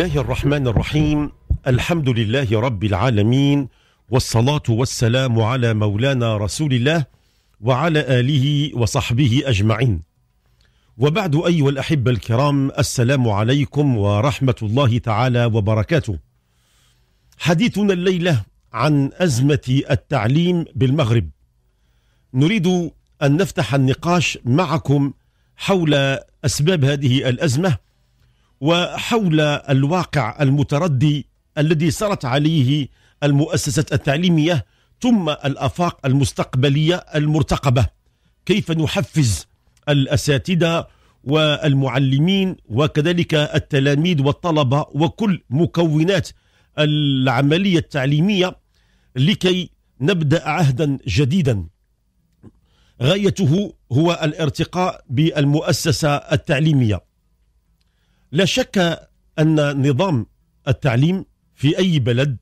الله الرحمن الرحيم الحمد لله رب العالمين والصلاة والسلام على مولانا رسول الله وعلى آله وصحبه أجمعين وبعد أيها الأحبة الكرام السلام عليكم ورحمة الله تعالى وبركاته حديثنا الليلة عن أزمة التعليم بالمغرب نريد أن نفتح النقاش معكم حول أسباب هذه الأزمة وحول الواقع المتردي الذي سرت عليه المؤسسات التعليمية ثم الأفاق المستقبلية المرتقبة كيف نحفز الأساتذة والمعلمين وكذلك التلاميذ والطلبة وكل مكونات العملية التعليمية لكي نبدأ عهدا جديدا غايته هو الارتقاء بالمؤسسة التعليمية لا شك أن نظام التعليم في أي بلد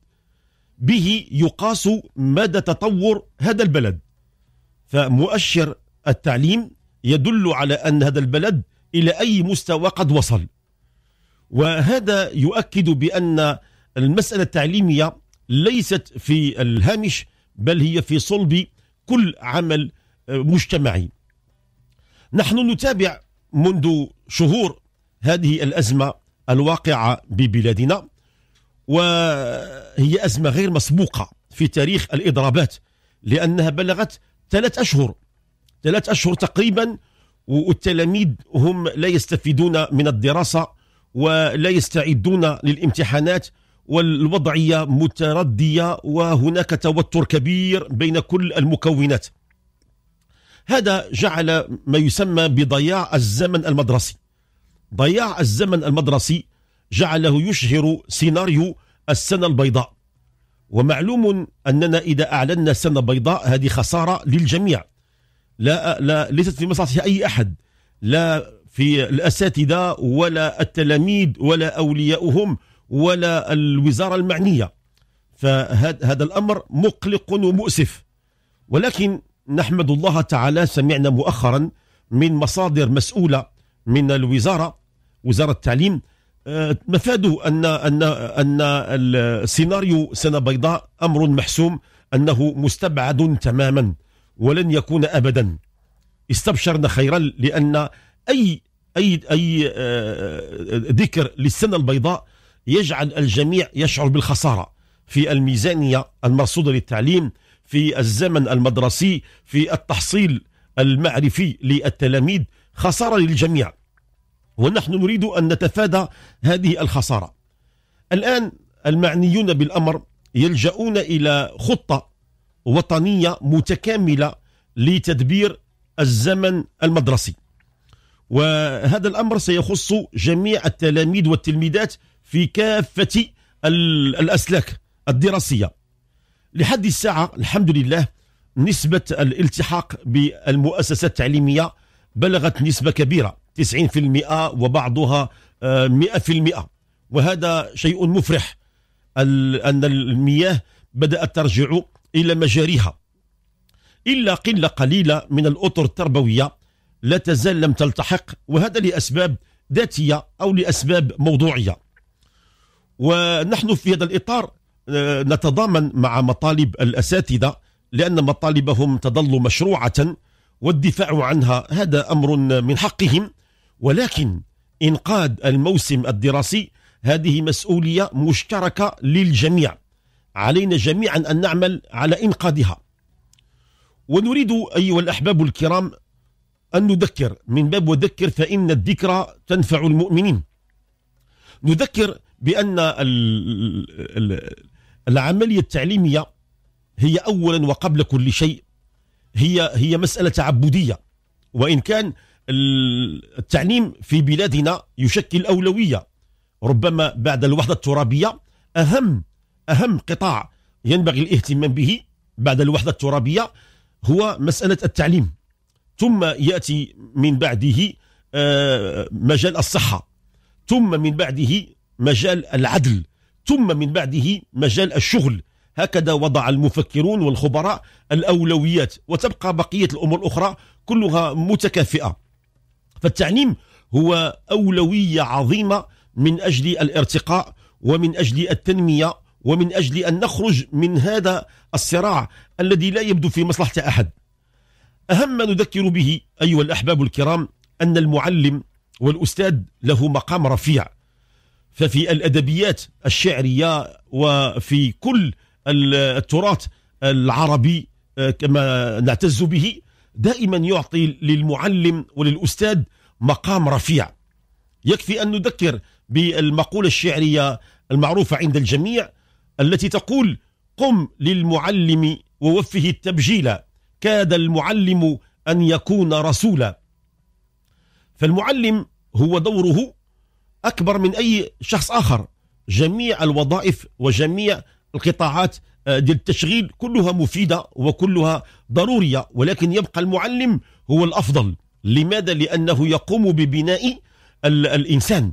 به يقاس مدى تطور هذا البلد فمؤشر التعليم يدل على أن هذا البلد إلى أي مستوى قد وصل وهذا يؤكد بأن المسألة التعليمية ليست في الهامش بل هي في صلب كل عمل مجتمعي نحن نتابع منذ شهور هذه الأزمة الواقعة ببلادنا وهي أزمة غير مسبوقة في تاريخ الإضرابات لأنها بلغت ثلاث أشهر ثلاث أشهر تقريبا والتلاميذ هم لا يستفيدون من الدراسة ولا يستعدون للامتحانات والوضعية متردية وهناك توتر كبير بين كل المكونات هذا جعل ما يسمى بضياع الزمن المدرسي ضياع الزمن المدرسي جعله يشهر سيناريو السنة البيضاء ومعلوم أننا إذا أعلنا السنة البيضاء هذه خسارة للجميع لا, لا ليست في مصلحة أي أحد لا في الأساتذة ولا التلاميذ ولا أولياؤهم ولا الوزارة المعنية فهذا الأمر مقلق ومؤسف ولكن نحمد الله تعالى سمعنا مؤخرا من مصادر مسؤولة من الوزاره وزاره التعليم آه، مفاده ان ان ان السيناريو سنه بيضاء امر محسوم انه مستبعد تماما ولن يكون ابدا استبشرنا خيرا لان اي اي اي آه، ذكر للسنه البيضاء يجعل الجميع يشعر بالخساره في الميزانيه المرصوده للتعليم في الزمن المدرسي في التحصيل المعرفي للتلاميذ خساره للجميع ونحن نريد أن نتفادى هذه الخسارة الآن المعنيون بالأمر يلجؤون إلى خطة وطنية متكاملة لتدبير الزمن المدرسي وهذا الأمر سيخص جميع التلاميذ والتلميذات في كافة الأسلاك الدراسية لحد الساعة الحمد لله نسبة الالتحاق بالمؤسسات التعليمية بلغت نسبة كبيرة 90% وبعضها 100% آه، وهذا شيء مفرح أن المياه بدأت ترجع إلى مجاريها إلا قلة قليلة من الأطر التربوية لا تزال لم تلتحق وهذا لأسباب ذاتية أو لأسباب موضوعية ونحن في هذا الإطار آه، نتضامن مع مطالب الأساتذة لأن مطالبهم تظل مشروعة والدفاع عنها هذا أمر من حقهم ولكن إنقاذ الموسم الدراسي هذه مسؤولية مشتركة للجميع علينا جميعا أن نعمل على إنقاذها ونريد أيها الأحباب الكرام أن نذكر من باب وذكر فإن الذكرى تنفع المؤمنين نذكر بأن العملية التعليمية هي أولا وقبل كل شيء هي هي مسألة تعبدية وإن كان التعليم في بلادنا يشكل أولوية ربما بعد الوحدة الترابية أهم أهم قطاع ينبغي الاهتمام به بعد الوحدة الترابية هو مسألة التعليم ثم يأتي من بعده آه، مجال الصحة ثم من بعده مجال العدل ثم من بعده مجال الشغل هكذا وضع المفكرون والخبراء الأولويات وتبقى بقية الأمور الأخرى كلها متكافئة فالتعليم هو أولوية عظيمة من أجل الارتقاء ومن أجل التنمية ومن أجل أن نخرج من هذا الصراع الذي لا يبدو في مصلحة أحد أهم ما نذكر به أيها الأحباب الكرام أن المعلم والأستاذ له مقام رفيع ففي الأدبيات الشعرية وفي كل التراث العربي آه، كما نعتز به دائما يعطي للمعلم وللأستاذ مقام رفيع يكفي أن نذكر بالمقولة الشعرية المعروفة عند الجميع التي تقول قم للمعلم ووفه التبجيل كاد المعلم أن يكون رسولا فالمعلم هو دوره أكبر من أي شخص آخر جميع الوظائف وجميع القطاعات آه، ديال التشغيل كلها مفيدة وكلها ضرورية ولكن يبقى المعلم هو الأفضل لماذا؟ لأنه يقوم ببناء الإنسان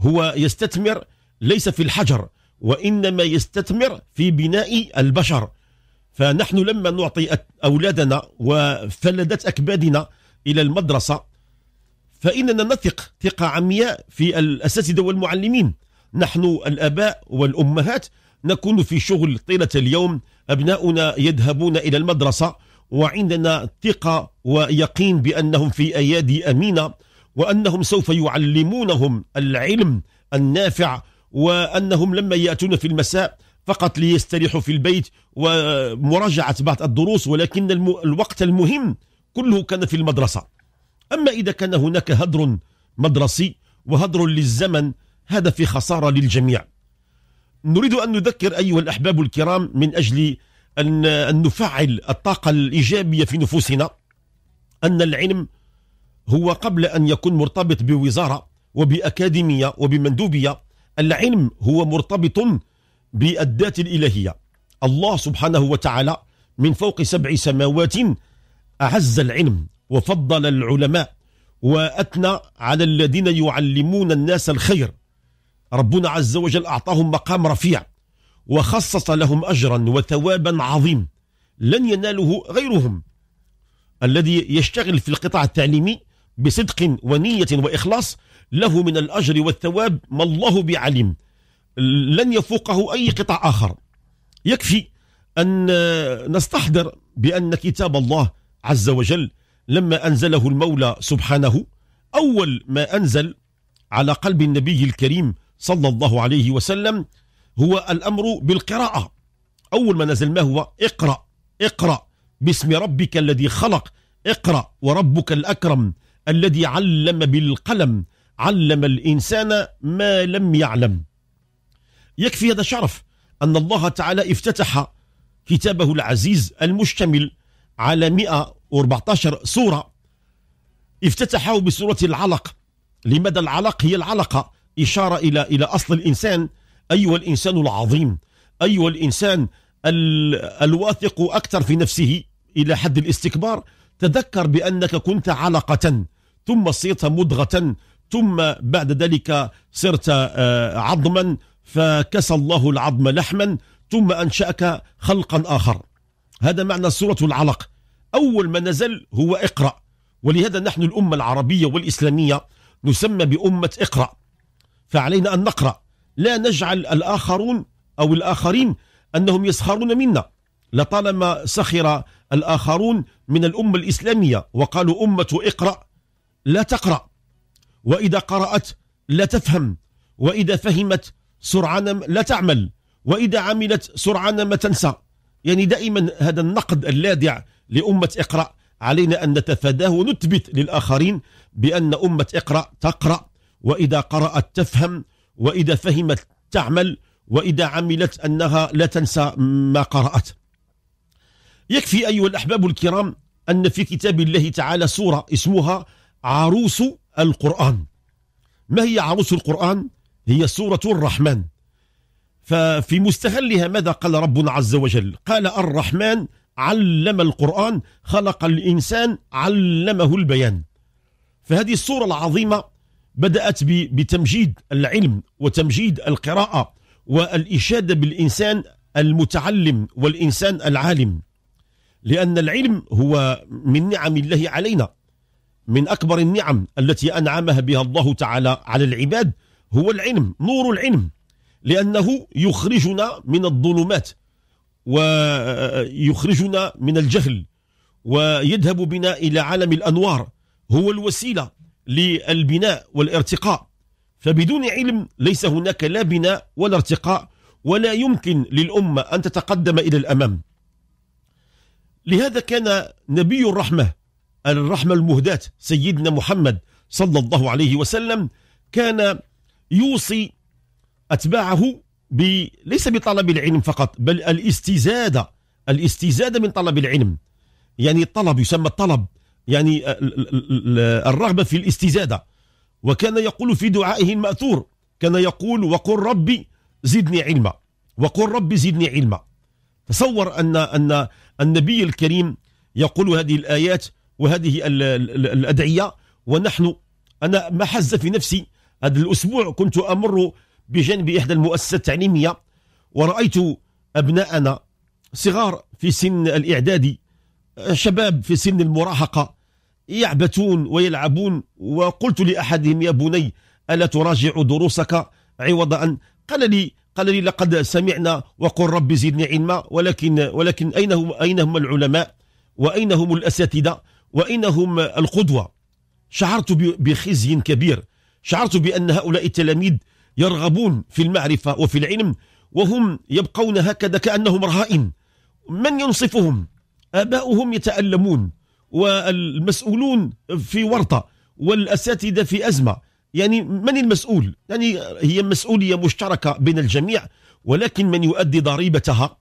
هو يستثمر ليس في الحجر وإنما يستثمر في بناء البشر فنحن لما نعطي أولادنا وفلدت أكبادنا إلى المدرسة فإننا نثق ثقة عمياء في الأساتذة والمعلمين نحن الأباء والأمهات نكون في شغل طيلة اليوم أبناؤنا يذهبون إلى المدرسة وعندنا ثقة ويقين بأنهم في أيادي أمينة وأنهم سوف يعلمونهم العلم النافع وأنهم لما يأتون في المساء فقط ليستريحوا في البيت ومراجعة بعض الدروس ولكن الوقت المهم كله كان في المدرسة أما إذا كان هناك هدر مدرسي وهدر للزمن هذا في خسارة للجميع نريد أن نذكر أيها الأحباب الكرام من أجل أن نفعل الطاقة الإيجابية في نفوسنا أن العلم هو قبل أن يكون مرتبط بوزارة وبأكاديمية وبمندوبية العلم هو مرتبط بالذات الإلهية الله سبحانه وتعالى من فوق سبع سماوات أعز العلم وفضل العلماء وأثنى على الذين يعلمون الناس الخير ربنا عز وجل أعطاهم مقام رفيع وخصص لهم أجرا وثوابا عظيم لن يناله غيرهم الذي يشتغل في القطاع التعليمي بصدق ونية وإخلاص له من الأجر والثواب ما الله بعلم لن يفوقه أي قطاع آخر يكفي أن نستحضر بأن كتاب الله عز وجل لما أنزله المولى سبحانه أول ما أنزل على قلب النبي الكريم صلى الله عليه وسلم هو الأمر بالقراءة أول ما نزل ما هو اقرأ اقرأ باسم ربك الذي خلق اقرأ وربك الأكرم الذي علم بالقلم علم الإنسان ما لم يعلم يكفي هذا الشرف أن الله تعالى افتتح كتابه العزيز المشتمل على 114 سورة افتتحه بسورة العلق لماذا العلق هي العلقة إشارة إلى إلى أصل الإنسان أيها الإنسان العظيم أيها الإنسان الواثق أكثر في نفسه إلى حد الاستكبار تذكر بأنك كنت علقة ثم صرت مضغة ثم بعد ذلك صرت آه، عظما فكسى الله العظم لحما ثم أنشأك خلقا آخر هذا معنى سورة العلق أول ما نزل هو اقرأ ولهذا نحن الأمة العربية والإسلامية نسمى بأمة اقرأ فعلينا أن نقرأ لا نجعل الآخرون أو الآخرين أنهم يسخرون منا لطالما سخر الآخرون من الأمة الإسلامية وقالوا أمة اقرأ لا تقرأ وإذا قرأت لا تفهم وإذا فهمت سرعان لا تعمل وإذا عملت سرعان ما تنسى يعني دائما هذا النقد اللاذع لأمة اقرأ علينا أن نتفاداه ونثبت للآخرين بأن أمة اقرأ تقرأ وإذا قرأت تفهم وإذا فهمت تعمل وإذا عملت أنها لا تنسى ما قرأت يكفي أيها الأحباب الكرام أن في كتاب الله تعالى سورة اسمها عروس القرآن ما هي عروس القرآن؟ هي سورة الرحمن ففي مستهلها ماذا قال ربنا عز وجل قال الرحمن علم القرآن خلق الإنسان علمه البيان فهذه السورة العظيمة بدأت بتمجيد العلم وتمجيد القراءة والإشادة بالإنسان المتعلم والإنسان العالم لأن العلم هو من نعم الله علينا من أكبر النعم التي أنعمها بها الله تعالى على العباد هو العلم نور العلم لأنه يخرجنا من الظلمات ويخرجنا من الجهل ويذهب بنا إلى عالم الأنوار هو الوسيلة للبناء والارتقاء فبدون علم ليس هناك لا بناء ولا ارتقاء ولا يمكن للأمة أن تتقدم إلى الأمام لهذا كان نبي الرحمة الرحمة المهداة سيدنا محمد صلى الله عليه وسلم كان يوصي أتباعه ب... ليس بطلب العلم فقط بل الاستزادة الاستزادة من طلب العلم يعني الطلب يسمى الطلب يعني الرغبة في الاستزادة وكان يقول في دعائه المأثور كان يقول وقل ربي زدني علما وقل ربي زدني علما تصور أن أن النبي الكريم يقول هذه الآيات وهذه الأدعية ونحن أنا ما حز في نفسي هذا الأسبوع كنت أمر بجانب إحدى المؤسسات التعليمية ورأيت أبناءنا صغار في سن الإعدادي شباب في سن المراهقة يعبثون ويلعبون وقلت لأحدهم يا بني ألا تراجع دروسك عوض أن قال لي قال لي لقد سمعنا وقل رب زدني علما ولكن ولكن أين هم أين هم العلماء وأين هم الأساتذة وأين هم القدوة شعرت بخزي كبير شعرت بأن هؤلاء التلاميذ يرغبون في المعرفة وفي العلم وهم يبقون هكذا كأنهم رهائن من ينصفهم آباؤهم يتألمون والمسؤولون في ورطة والأساتذة في أزمة يعني من المسؤول يعني هي مسؤولية مشتركة بين الجميع ولكن من يؤدي ضريبتها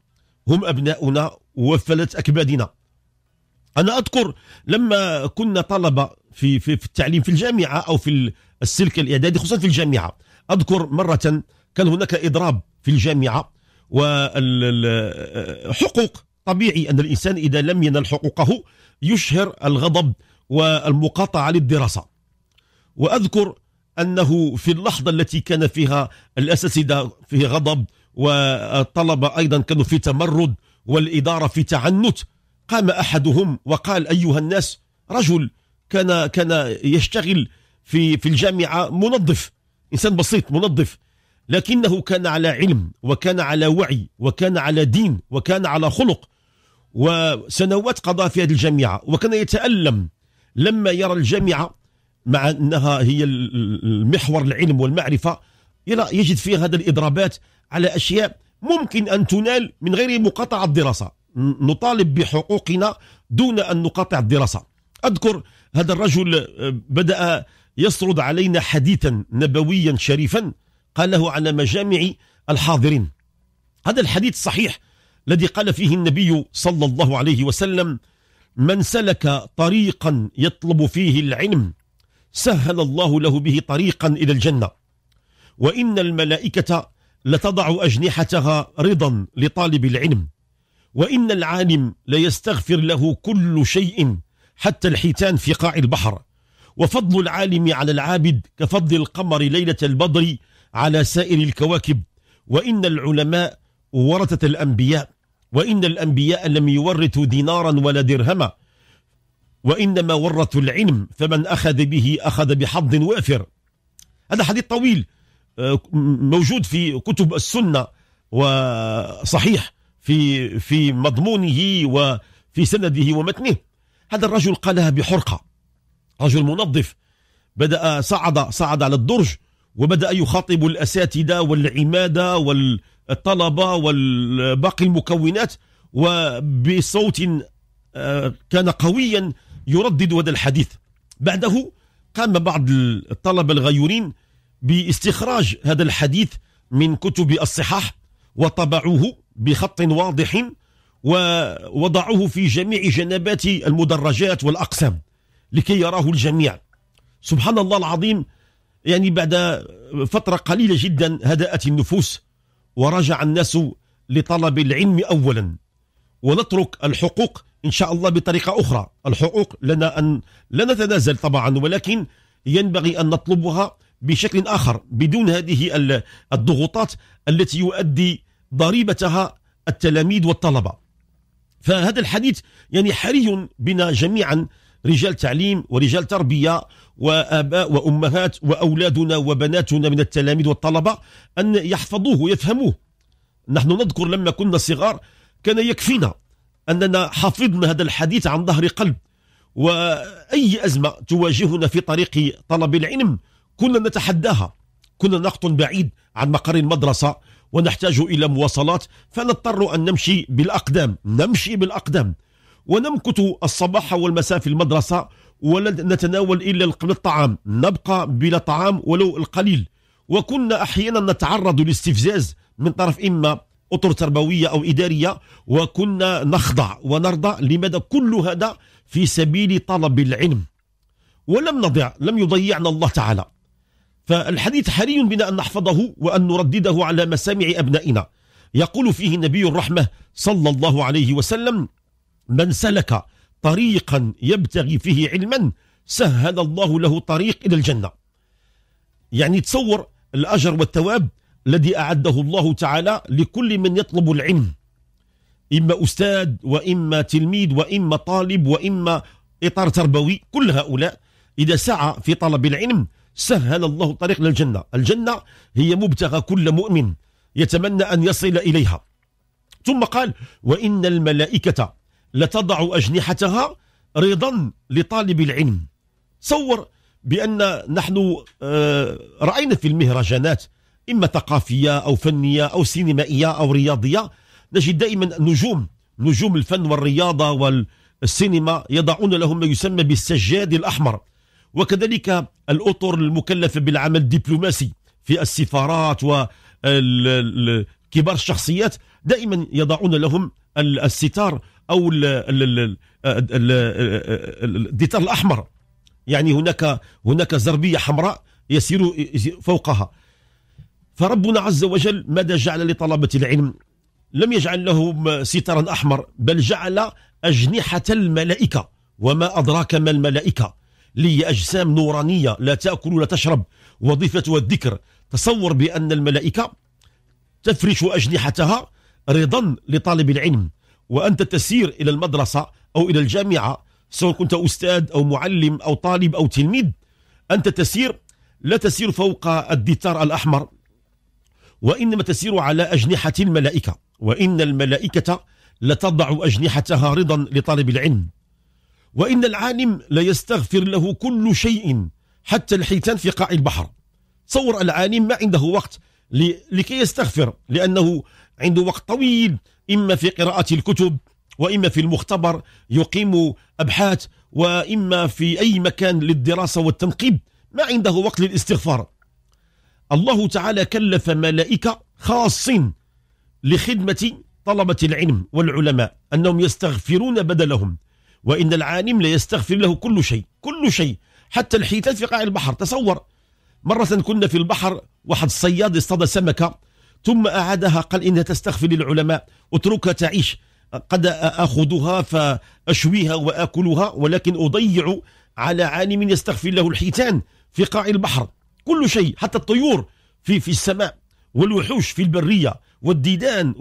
هم أبناؤنا وفلت أكبادنا أنا أذكر لما كنا طلبة في, في, في التعليم في الجامعة أو في السلك الإعدادي خصوصا في الجامعة أذكر مرة كان هناك إضراب في الجامعة وحقوق طبيعي أن الإنسان إذا لم ينل حقوقه يشهر الغضب والمقاطعة للدراسة وأذكر أنه في اللحظة التي كان فيها الأساتذة في غضب والطلبة أيضا كانوا في تمرد والإدارة في تعنت قام أحدهم وقال أيها الناس رجل كان كان يشتغل في في الجامعة منظف إنسان بسيط منظف لكنه كان على علم وكان على وعي وكان على دين وكان على خلق وسنوات قضى في هذه الجامعة وكان يتألم لما يرى الجامعة مع أنها هي المحور العلم والمعرفة يجد فيها هذا الإضرابات على أشياء ممكن أن تنال من غير مقاطعة الدراسة نطالب بحقوقنا دون أن نقاطع الدراسة أذكر هذا الرجل آه، بدأ يسرد علينا حديثا نبويا شريفا قاله على مجامع الحاضرين هذا الحديث صحيح الذي قال فيه النبي صلى الله عليه وسلم من سلك طريقا يطلب فيه العلم سهل الله له به طريقا إلى الجنة وإن الملائكة لتضع أجنحتها رضا لطالب العلم وإن العالم ليستغفر له كل شيء حتى الحيتان في قاع البحر وفضل العالم على العابد كفضل القمر ليلة البدر على سائر الكواكب وإن العلماء ورثة الأنبياء وإن الأنبياء لم يورثوا دينارا ولا درهما وإنما ورثوا العلم فمن أخذ به أخذ بحظ وافر هذا حديث طويل آه، موجود في كتب السنة وصحيح في في مضمونه وفي سنده ومتنه هذا الرجل قالها بحرقة رجل منظف بدأ صعد صعد على الدرج وبدأ يخاطب الأساتذة والعمادة وال الطلبة والباقي المكونات وبصوت آه، كان قويا يردد هذا الحديث بعده قام بعض الطلبة الغيورين باستخراج هذا الحديث من كتب الصحاح وطبعوه بخط واضح ووضعوه في جميع جنبات المدرجات والأقسام لكي يراه الجميع سبحان الله العظيم يعني بعد فترة قليلة جدا هدأت النفوس ورجع الناس لطلب العلم أولا ونترك الحقوق إن شاء الله بطريقة أخرى الحقوق لنا أن لا نتنازل طبعا ولكن ينبغي أن نطلبها بشكل آخر بدون هذه الضغوطات التي يؤدي ضريبتها التلاميذ والطلبة فهذا الحديث يعني حري بنا جميعا رجال تعليم ورجال تربية وآباء وأمهات وأولادنا وبناتنا من التلاميذ والطلبة أن يحفظوه ويفهموه نحن نذكر لما كنا صغار كان يكفينا أننا حفظنا هذا الحديث عن ظهر قلب وأي أزمة تواجهنا في طريق طلب العلم كنا نتحداها كنا نقطن بعيد عن مقر المدرسة ونحتاج إلى مواصلات فنضطر أن نمشي بالأقدام نمشي بالأقدام ونمكث الصباح والمساء في المدرسة ولا نتناول إلا قبل الطعام نبقى بلا طعام ولو القليل وكنا أحيانا نتعرض لاستفزاز من طرف إما أطر تربوية أو إدارية وكنا نخضع ونرضى لماذا كل هذا في سبيل طلب العلم ولم نضع لم يضيعنا الله تعالى فالحديث حري بنا أن نحفظه وأن نردده على مسامع أبنائنا يقول فيه نبي الرحمة صلى الله عليه وسلم من سلك طريقا يبتغي فيه علما سهل الله له طريق إلى الجنة يعني تصور الأجر والثواب الذي أعده الله تعالى لكل من يطلب العلم إما أستاذ وإما تلميذ وإما طالب وإما إطار تربوي كل هؤلاء إذا سعى في طلب العلم سهل الله الطريق للجنة الجنة هي مبتغى كل مؤمن يتمنى أن يصل إليها ثم قال وإن الملائكة لتضع أجنحتها رضا لطالب العلم تصور بأن نحن آه، رأينا في المهرجانات إما ثقافية أو فنية أو سينمائية أو رياضية نجد دائما نجوم نجوم الفن والرياضة والسينما يضعون لهم ما يسمى بالسجاد الأحمر وكذلك الأطر المكلفة بالعمل الدبلوماسي في السفارات وكبار الشخصيات دائما يضعون لهم الستار او الديتال الاحمر يعني هناك هناك زربيه حمراء يسير فوقها فربنا عز وجل ماذا جعل لطلبه العلم لم يجعل لهم سترا احمر بل جعل اجنحه الملائكه وما ادراك ما الملائكه لي اجسام نورانيه لا تاكل ولا تشرب وظيفتها الذكر تصور بان الملائكه تفرش اجنحتها رضا لطالب العلم وأنت تسير إلى المدرسة أو إلى الجامعة سواء كنت أستاذ أو معلم أو طالب أو تلميذ أنت تسير لا تسير فوق الدتار الأحمر وإنما تسير على أجنحة الملائكة وإن الملائكة لتضع أجنحتها رضا لطالب العلم وإن العالم ليستغفر له كل شيء حتى الحيتان في قاع البحر تصور العالم ما عنده وقت لكي يستغفر لأنه عنده وقت طويل إما في قراءة الكتب وإما في المختبر يقيم أبحاث وإما في أي مكان للدراسة والتنقيب ما عنده وقت للاستغفار الله تعالى كلف ملائكة خاصين لخدمة طلبة العلم والعلماء أنهم يستغفرون بدلهم وإن العالم ليستغفر له كل شيء كل شيء حتى الحيتان في قاع البحر تصور مرة كنا في البحر واحد الصياد اصطاد سمكة ثم أعادها قال إنها تستغفر للعلماء اتركها تعيش قد أخذها فأشويها وأكلها ولكن أضيع على عالم يستغفر له الحيتان في قاع البحر كل شيء حتى الطيور في في السماء والوحوش في البرية والديدان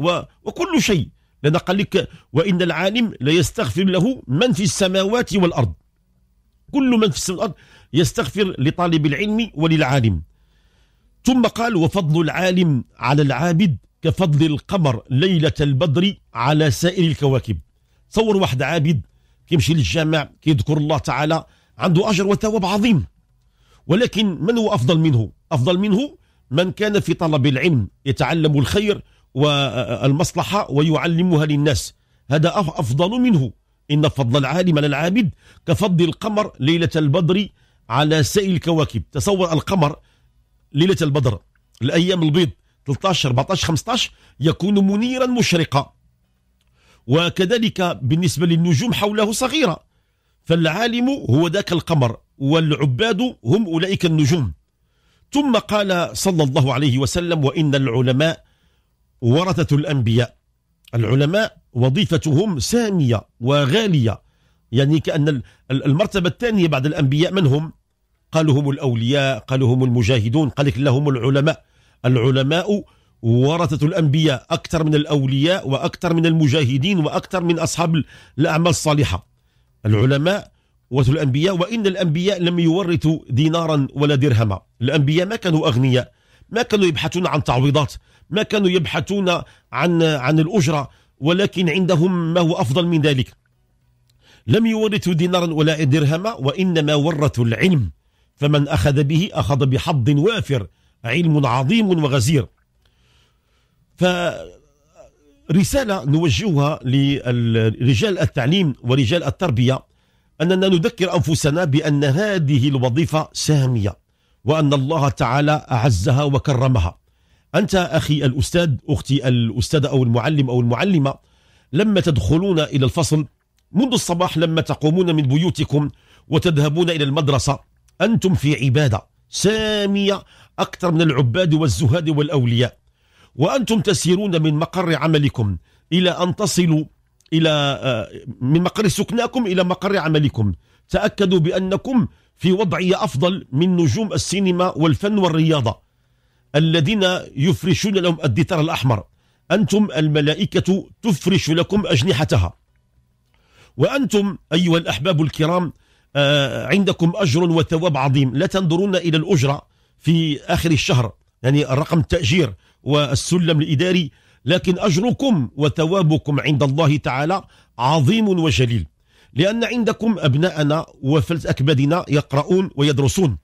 وكل شيء لأن قال لك وإن العالم ليستغفر له من في السماوات والأرض كل من في السماوات والأرض يستغفر لطالب العلم وللعالم ثم قال وفضل العالم على العابد كفضل القمر ليلة البدر على سائر الكواكب تصور واحد عابد كيمشي للجامع كيذكر الله تعالى عنده أجر وثواب عظيم ولكن من هو أفضل منه أفضل منه من كان في طلب العلم يتعلم الخير والمصلحة ويعلمها للناس هذا أفضل منه إن فضل العالم على العابد كفضل القمر ليلة البدر على سائر الكواكب تصور القمر ليلة البدر الأيام البيض 13 14 15 يكون منيرا مشرقا وكذلك بالنسبة للنجوم حوله صغيرة فالعالم هو ذاك القمر والعباد هم أولئك النجوم ثم قال صلى الله عليه وسلم وإن العلماء ورثة الأنبياء العلماء وظيفتهم سامية وغالية يعني كأن المرتبة الثانية بعد الأنبياء من هم قالوا هم الأولياء قالوا هم المجاهدون قال لك لهم العلماء العلماء ورثة الأنبياء أكثر من الأولياء وأكثر من المجاهدين وأكثر من أصحاب الأعمال الصالحة العلماء ورثة الأنبياء وإن الأنبياء لم يورثوا دينارا ولا درهما الأنبياء ما كانوا أغنياء ما كانوا يبحثون عن تعويضات ما كانوا يبحثون عن عن الأجرة ولكن عندهم ما هو أفضل من ذلك لم يورثوا دينارا ولا درهما وإنما ورثوا العلم فمن أخذ به أخذ بحظ وافر علم عظيم وغزير فرسالة نوجهها لرجال التعليم ورجال التربية أننا نذكر أنفسنا بأن هذه الوظيفة سامية وأن الله تعالى أعزها وكرمها أنت أخي الأستاذ أختي الأستاذة أو المعلم أو المعلمة لما تدخلون إلى الفصل منذ الصباح لما تقومون من بيوتكم وتذهبون إلى المدرسة أنتم في عبادة سامية أكثر من العباد والزهاد والأولياء وأنتم تسيرون من مقر عملكم إلى أن تصلوا إلى آه، من مقر سكناكم إلى مقر عملكم تأكدوا بأنكم في وضعية أفضل من نجوم السينما والفن والرياضة الذين يفرشون لهم الدتار الأحمر أنتم الملائكة تفرش لكم أجنحتها وأنتم أيها الأحباب الكرام آه، عندكم أجر وثواب عظيم لا تنظرون إلى الأجرة في آخر الشهر يعني الرقم التأجير والسلم الإداري لكن أجركم وثوابكم عند الله تعالى عظيم وجليل لأن عندكم أبناءنا وفلت أكبادنا يقرؤون ويدرسون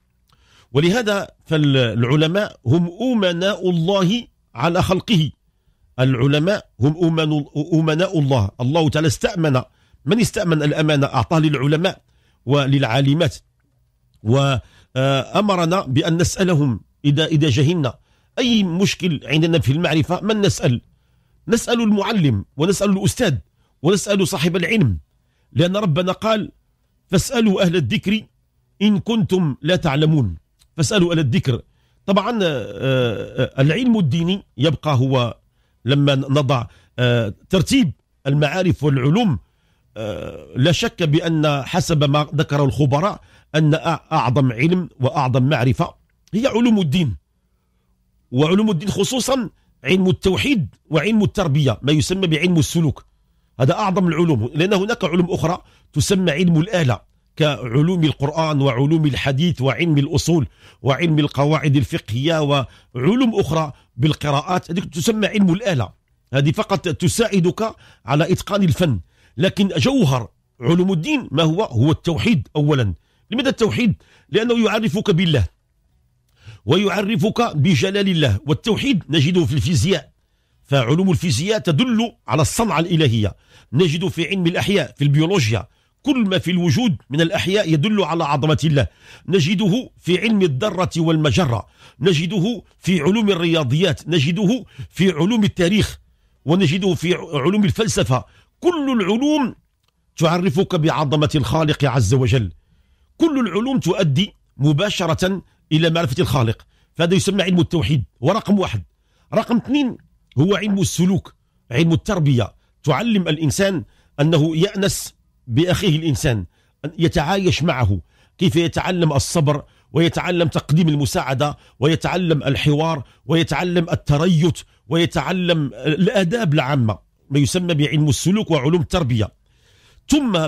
ولهذا فالعلماء هم أمناء الله على خلقه العلماء هم أمناء الله الله تعالى استأمن من استأمن الأمانة أعطاه للعلماء وللعالمات وأمرنا بأن نسألهم إذا, إذا جهلنا أي مشكل عندنا في المعرفة من نسأل نسأل المعلم ونسأل الأستاذ ونسأل صاحب العلم لأن ربنا قال فاسألوا أهل الذكر إن كنتم لا تعلمون فاسألوا أهل الذكر طبعا آه، آه، العلم الديني يبقى هو لما نضع آه، ترتيب المعارف والعلوم آه، لا شك بأن حسب ما ذكر الخبراء أن أعظم علم وأعظم معرفة هي علوم الدين وعلوم الدين خصوصا علم التوحيد وعلم التربية ما يسمى بعلم السلوك هذا أعظم العلوم لأن هناك علوم أخرى تسمى علم الآلة كعلوم القرآن وعلوم الحديث وعلم الأصول وعلم القواعد الفقهية وعلوم أخرى بالقراءات هذه تسمى علم الآلة هذه فقط تساعدك على إتقان الفن لكن جوهر علوم الدين ما هو هو التوحيد أولا لماذا التوحيد؟ لأنه يعرفك بالله ويعرفك بجلال الله والتوحيد نجده في الفيزياء فعلوم الفيزياء تدل على الصنعة الإلهية نجد في علم الأحياء في البيولوجيا كل ما في الوجود من الأحياء يدل على عظمة الله نجده في علم الذرة والمجرة نجده في علوم الرياضيات نجده في علوم التاريخ ونجده في علوم الفلسفة كل العلوم تعرفك بعظمة الخالق عز وجل كل العلوم تؤدي مباشرة إلى معرفة الخالق فهذا يسمى علم التوحيد ورقم واحد رقم اثنين هو علم السلوك علم التربية تعلم الإنسان أنه يأنس بأخيه الإنسان يتعايش معه كيف يتعلم الصبر ويتعلم تقديم المساعدة ويتعلم الحوار ويتعلم التريث ويتعلم الآداب العامة ما يسمى بعلم السلوك وعلوم التربية ثم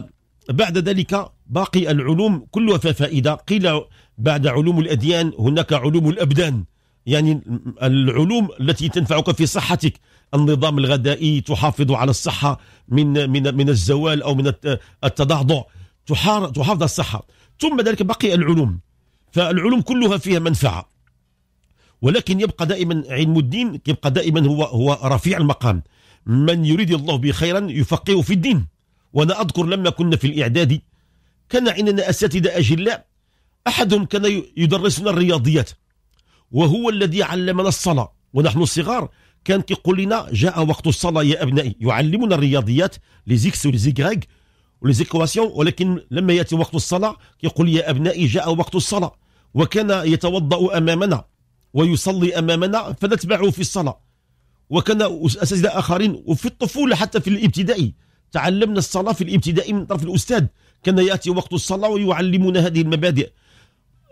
بعد ذلك باقي العلوم كلها فيها فائدة قيل بعد علوم الأديان هناك علوم الأبدان يعني العلوم التي تنفعك في صحتك النظام الغذائي تحافظ على الصحة من من من الزوال أو من التضعضع تحافظ على الصحة ثم ذلك بقي العلوم فالعلوم كلها فيها منفعة ولكن يبقى دائما علم الدين يبقى دائما هو هو رفيع المقام من يريد الله به خيرا يفقهه في الدين وأنا أذكر لما كنا في الإعداد كان عندنا أساتذة أجلاء أحدهم كان يدرسنا الرياضيات وهو الذي علمنا الصلاة ونحن الصغار كان كيقول لنا جاء وقت الصلاة يا أبنائي يعلمنا الرياضيات ليزيكس وليزيكغيك وليزيكواسيون ولكن لما يأتي وقت الصلاة يقول يا أبنائي جاء وقت الصلاة وكان يتوضأ أمامنا ويصلي أمامنا فنتبعه في الصلاة وكان اساتذه اخرين وفي الطفوله حتى في الابتدائي تعلمنا الصلاه في الابتدائي من طرف الاستاذ كان ياتي وقت الصلاه ويعلمنا هذه المبادئ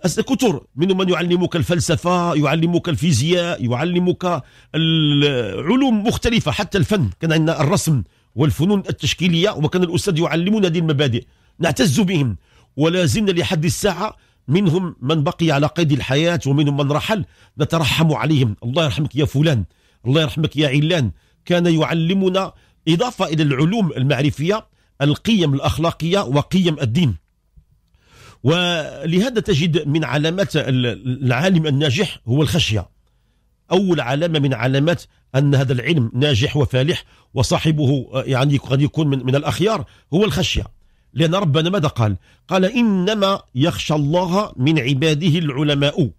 كثر منهم من يعلمك الفلسفة يعلمك الفيزياء يعلمك العلوم مختلفة حتى الفن كان عندنا الرسم والفنون التشكيلية وكان الأستاذ يعلمنا هذه المبادئ نعتز بهم ولا زلنا لحد الساعة منهم من بقي على قيد الحياة ومنهم من رحل نترحم عليهم الله يرحمك يا فلان الله يرحمك يا علان كان يعلمنا إضافة إلى العلوم المعرفية القيم الأخلاقية وقيم الدين ولهذا تجد من علامات العالم الناجح هو الخشية أول علامة من علامات أن هذا العلم ناجح وفالح وصاحبه آه، يعني قد يكون من, من الأخيار هو الخشية لأن ربنا ماذا قال قال إنما يخشى الله من عباده العلماء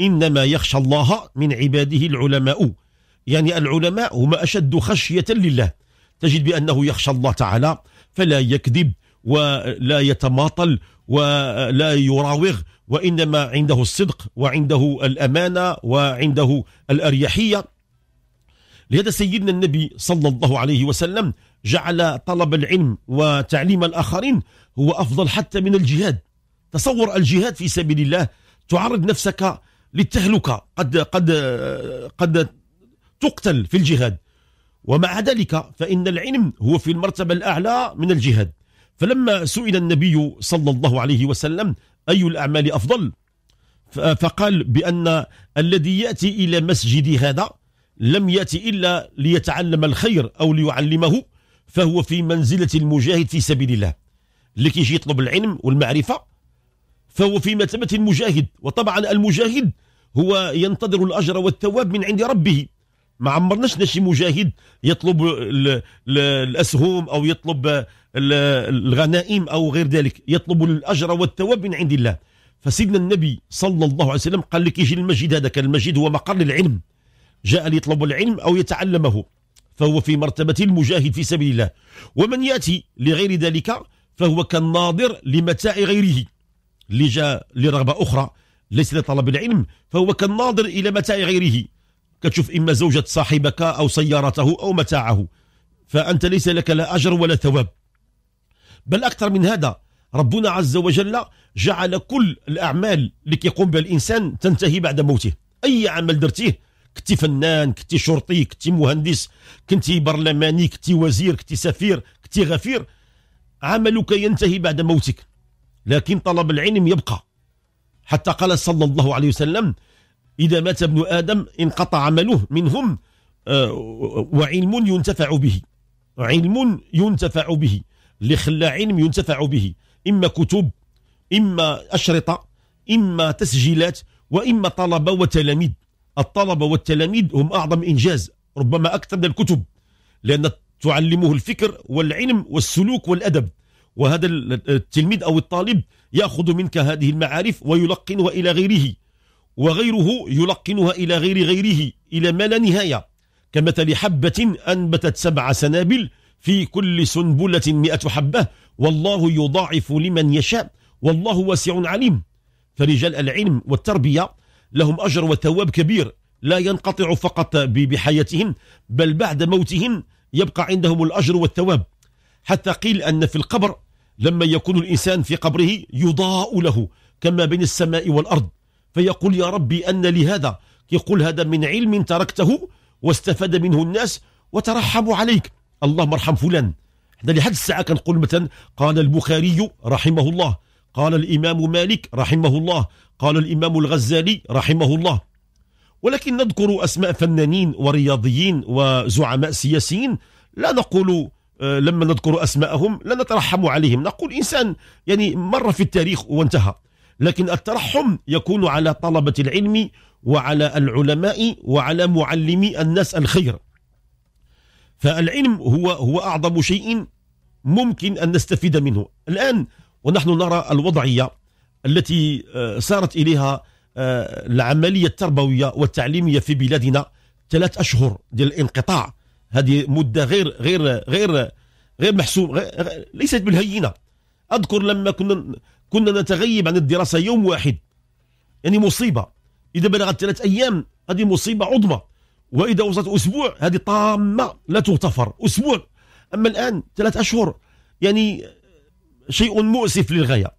إنما يخشى الله من عباده العلماء يعني العلماء هم أشد خشية لله تجد بأنه يخشى الله تعالى فلا يكذب ولا يتماطل ولا يراوغ وإنما عنده الصدق وعنده الأمانة وعنده الأريحية لهذا سيدنا النبي صلى الله عليه وسلم جعل طلب العلم وتعليم الآخرين هو أفضل حتى من الجهاد تصور الجهاد في سبيل الله تعرض نفسك للتهلكة قد قد قد تقتل في الجهاد ومع ذلك فإن العلم هو في المرتبة الأعلى من الجهاد فلما سئل النبي صلى الله عليه وسلم أي الأعمال أفضل فقال بأن الذي يأتي إلى مسجد هذا لم يأتي إلا ليتعلم الخير أو ليعلمه فهو في منزلة المجاهد في سبيل الله اللي يطلب العلم والمعرفة فهو في مثبة المجاهد وطبعا المجاهد هو ينتظر الأجر والثواب من عند ربه ما عمرناش شي مجاهد يطلب الاسهم او يطلب الغنائم او غير ذلك يطلب الاجر والثواب من عند الله فسيدنا النبي صلى الله عليه وسلم قال لك يجي المسجد كان المسجد هو مقر العلم جاء ليطلب العلم او يتعلمه فهو في مرتبه المجاهد في سبيل الله ومن ياتي لغير ذلك فهو كالناظر لمتاع غيره اللي جاء لرغبه اخرى ليس لطلب العلم فهو كالناظر الى متاع غيره كتشوف إما زوجة صاحبك أو سيارته أو متاعه فأنت ليس لك لا أجر ولا ثواب بل أكثر من هذا ربنا عز وجل جعل كل الأعمال اللي كيقوم بها الإنسان تنتهي بعد موته أي عمل درتيه كنتي فنان كنتي شرطي كنتي مهندس كنتي برلماني كنتي وزير كنتي سفير كنتي غفير عملك ينتهي بعد موتك لكن طلب العلم يبقى حتى قال صلى الله عليه وسلم إذا مات ابن آدم انقطع عمله منهم آه، وعلم ينتفع به علم ينتفع به اللي خلى علم ينتفع به إما كتب إما أشرطة إما تسجيلات وإما طلبة وتلاميذ الطلبة والتلاميذ هم أعظم إنجاز ربما أكثر من الكتب لأن تعلمه الفكر والعلم والسلوك والأدب وهذا التلميذ أو الطالب يأخذ منك هذه المعارف ويلقنها إلى غيره وغيره يلقنها إلى غير غيره إلى ما لا نهاية كمثل حبة أنبتت سبع سنابل في كل سنبلة مئة حبة والله يضاعف لمن يشاء والله واسع عليم فرجال العلم والتربية لهم أجر وثواب كبير لا ينقطع فقط بحياتهم بل بعد موتهم يبقى عندهم الأجر والثواب حتى قيل أن في القبر لما يكون الإنسان في قبره يضاء له كما بين السماء والأرض فيقول يا ربي أن لهذا يقول هذا من علم تركته واستفاد منه الناس وترحموا عليك اللهم ارحم فلان احنا لحد الساعة كنقول مثلا قال البخاري رحمه الله قال الإمام مالك رحمه الله قال الإمام الغزالي رحمه الله ولكن نذكر أسماء فنانين ورياضيين وزعماء سياسيين لا نقول آه، لما نذكر أسماءهم لا نترحم عليهم نقول إنسان يعني مر في التاريخ وانتهى لكن الترحم يكون على طلبة العلم وعلى العلماء وعلى معلمي الناس الخير فالعلم هو هو أعظم شيء ممكن أن نستفيد منه الآن ونحن نرى الوضعية التي آه، سارت إليها آه، العملية التربوية والتعليمية في بلادنا ثلاث أشهر ديال الانقطاع هذه مدة غير غير غير غير محسوب غير ليست بالهينة أذكر لما كنا كنا نتغيب عن الدراسة يوم واحد يعني مصيبة إذا بلغت ثلاث أيام هذه مصيبة عظمى وإذا وصلت أسبوع هذه طامة لا تغتفر أسبوع أما الآن ثلاث أشهر يعني شيء مؤسف للغاية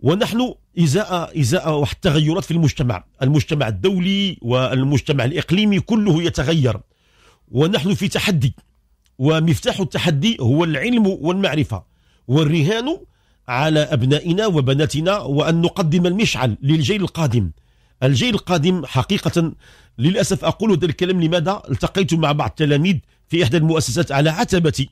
ونحن إزاء إزاء واحد التغيرات في المجتمع المجتمع الدولي والمجتمع الإقليمي كله يتغير ونحن في تحدي ومفتاح التحدي هو العلم والمعرفة والرهان على أبنائنا وبناتنا وأن نقدم المشعل للجيل القادم الجيل القادم حقيقة للأسف أقول هذا الكلام لماذا التقيت مع بعض التلاميذ في إحدى المؤسسات على عتبة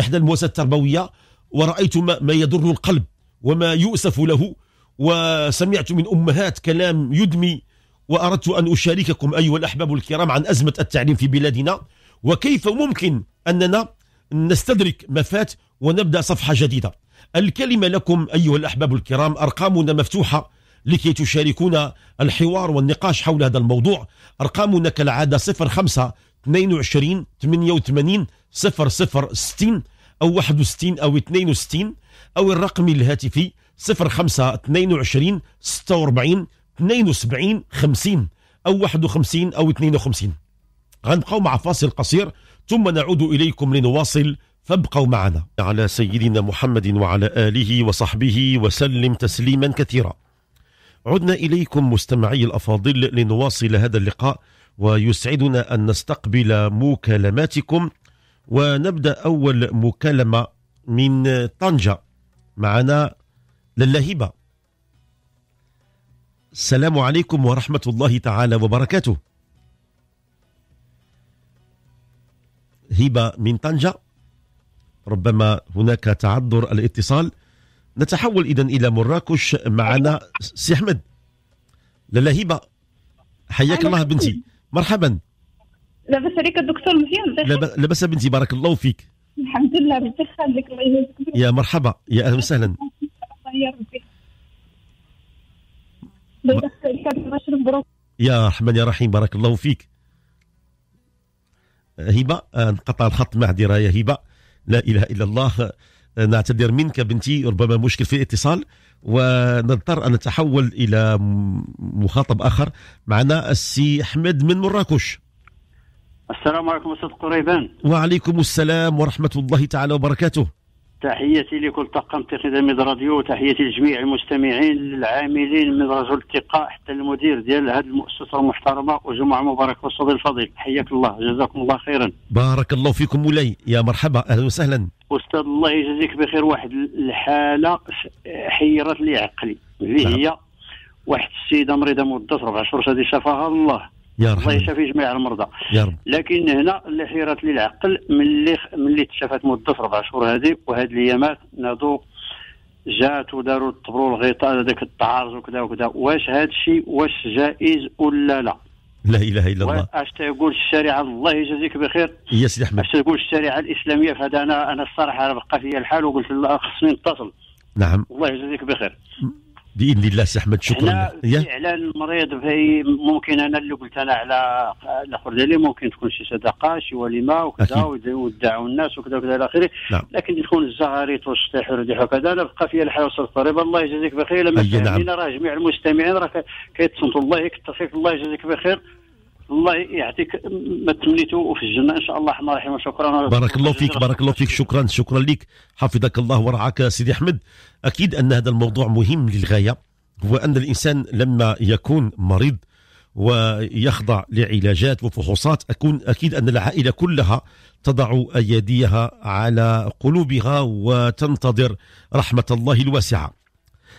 إحدى المؤسسات التربوية ورأيت ما يضر القلب وما يؤسف له وسمعت من أمهات كلام يدمي وأردت أن أشارككم أيها الأحباب الكرام عن أزمة التعليم في بلادنا وكيف ممكن أننا نستدرك ما فات ونبدأ صفحة جديدة الكلمة لكم أيها الأحباب الكرام أرقامنا مفتوحة لكي تشاركونا الحوار والنقاش حول هذا الموضوع أرقامنا كالعادة 05 22 88 00 60 أو 61 أو 62 أو الرقم الهاتفي 05 22 46 72 50 أو 51 أو 52 غنبقاو مع فاصل قصير ثم نعود إليكم لنواصل فابقوا معنا على سيدنا محمد وعلى آله وصحبه وسلم تسليما كثيرا عدنا إليكم مستمعي الأفاضل لنواصل هذا اللقاء ويسعدنا أن نستقبل مكالماتكم ونبدأ أول مكالمة من طنجة معنا للهبة السلام عليكم ورحمة الله تعالى وبركاته هبة من طنجة ربما هناك تعذر الاتصال نتحول إذا إلى مراكش معنا سي أحمد للهيبه حياك الله بنتي مرحبا لاباس عليك الدكتور مزيان بخير لاباس بنتي بارك الله فيك الحمد لله ربي يخليك الله يا مرحبا يا اهلا وسهلا يا رحمن يا رحيم بارك الله فيك هبه انقطع الخط مع درايه هبه لا اله الا الله أه، نعتذر منك بنتي ربما مشكل في الاتصال ونضطر ان نتحول الى مخاطب اخر معنا السي احمد من مراكش السلام عليكم استاذ قريبان وعليكم السلام ورحمه الله تعالى وبركاته تحياتي لكل طاقم تقني ميد راديو وتحياتي لجميع المستمعين للعاملين من رجل التقاء حتى المدير ديال هذه المؤسسه المحترمه وجمعه مباركه والصديق الفضيل حياك الله جزاكم الله خيرا بارك الله فيكم مولاي يا مرحبا اهلا وسهلا استاذ الله يجزيك بخير واحد الحاله حيرت لي عقلي اللي نعم. هي واحد السيده مريضه مده 14 شهور هذه شفاها الله يا رحمة. الله يشافي جميع المرضى يا رب. لكن هنا اللي حيرت لي العقل ملي ملي تشافت مده اربع شهور هذه وهذه الايامات نادو جات وداروا طبروا الغطاء هذاك التعارض وكذا وكذا واش هذا الشيء واش جائز ولا لا؟ لا اله الا الله اش تقول الشريعه الله يجازيك بخير يا سيدي احمد اش تقول الشريعه الاسلاميه فهذا انا انا الصراحه بقى فيا الحال وقلت لا آه، خصني نتصل نعم الله يجازيك بخير باذن الله سي احمد شكرا فعلا المريض في ممكن انا اللي قلت انا على الاخر ديالي ممكن تكون شي صدقه شي وليمه وكذا ودعوا الناس وكذا وكذا الى اخره نعم. لكن تكون الزهريط والشطيحر وديح وكذا انا بقى فيا الحياه وصلت قريب الله يجازيك بخير لما فهمنا نعم. راه جميع المستمعين راه كيتصنتوا الله يكثر فيك الله يجازيك بخير الله يعطيك ما تمنيتو وفي الجنه ان شاء الله الرحمن الرحيم وشكرا بارك الله فيك بارك الله فيك شكرا شكرا لك حفظك الله ورعاك سيدي احمد اكيد ان هذا الموضوع مهم للغايه وان الانسان لما يكون مريض ويخضع لعلاجات وفحوصات أكون أكيد أن العائلة كلها تضع أيديها على قلوبها وتنتظر رحمة الله الواسعة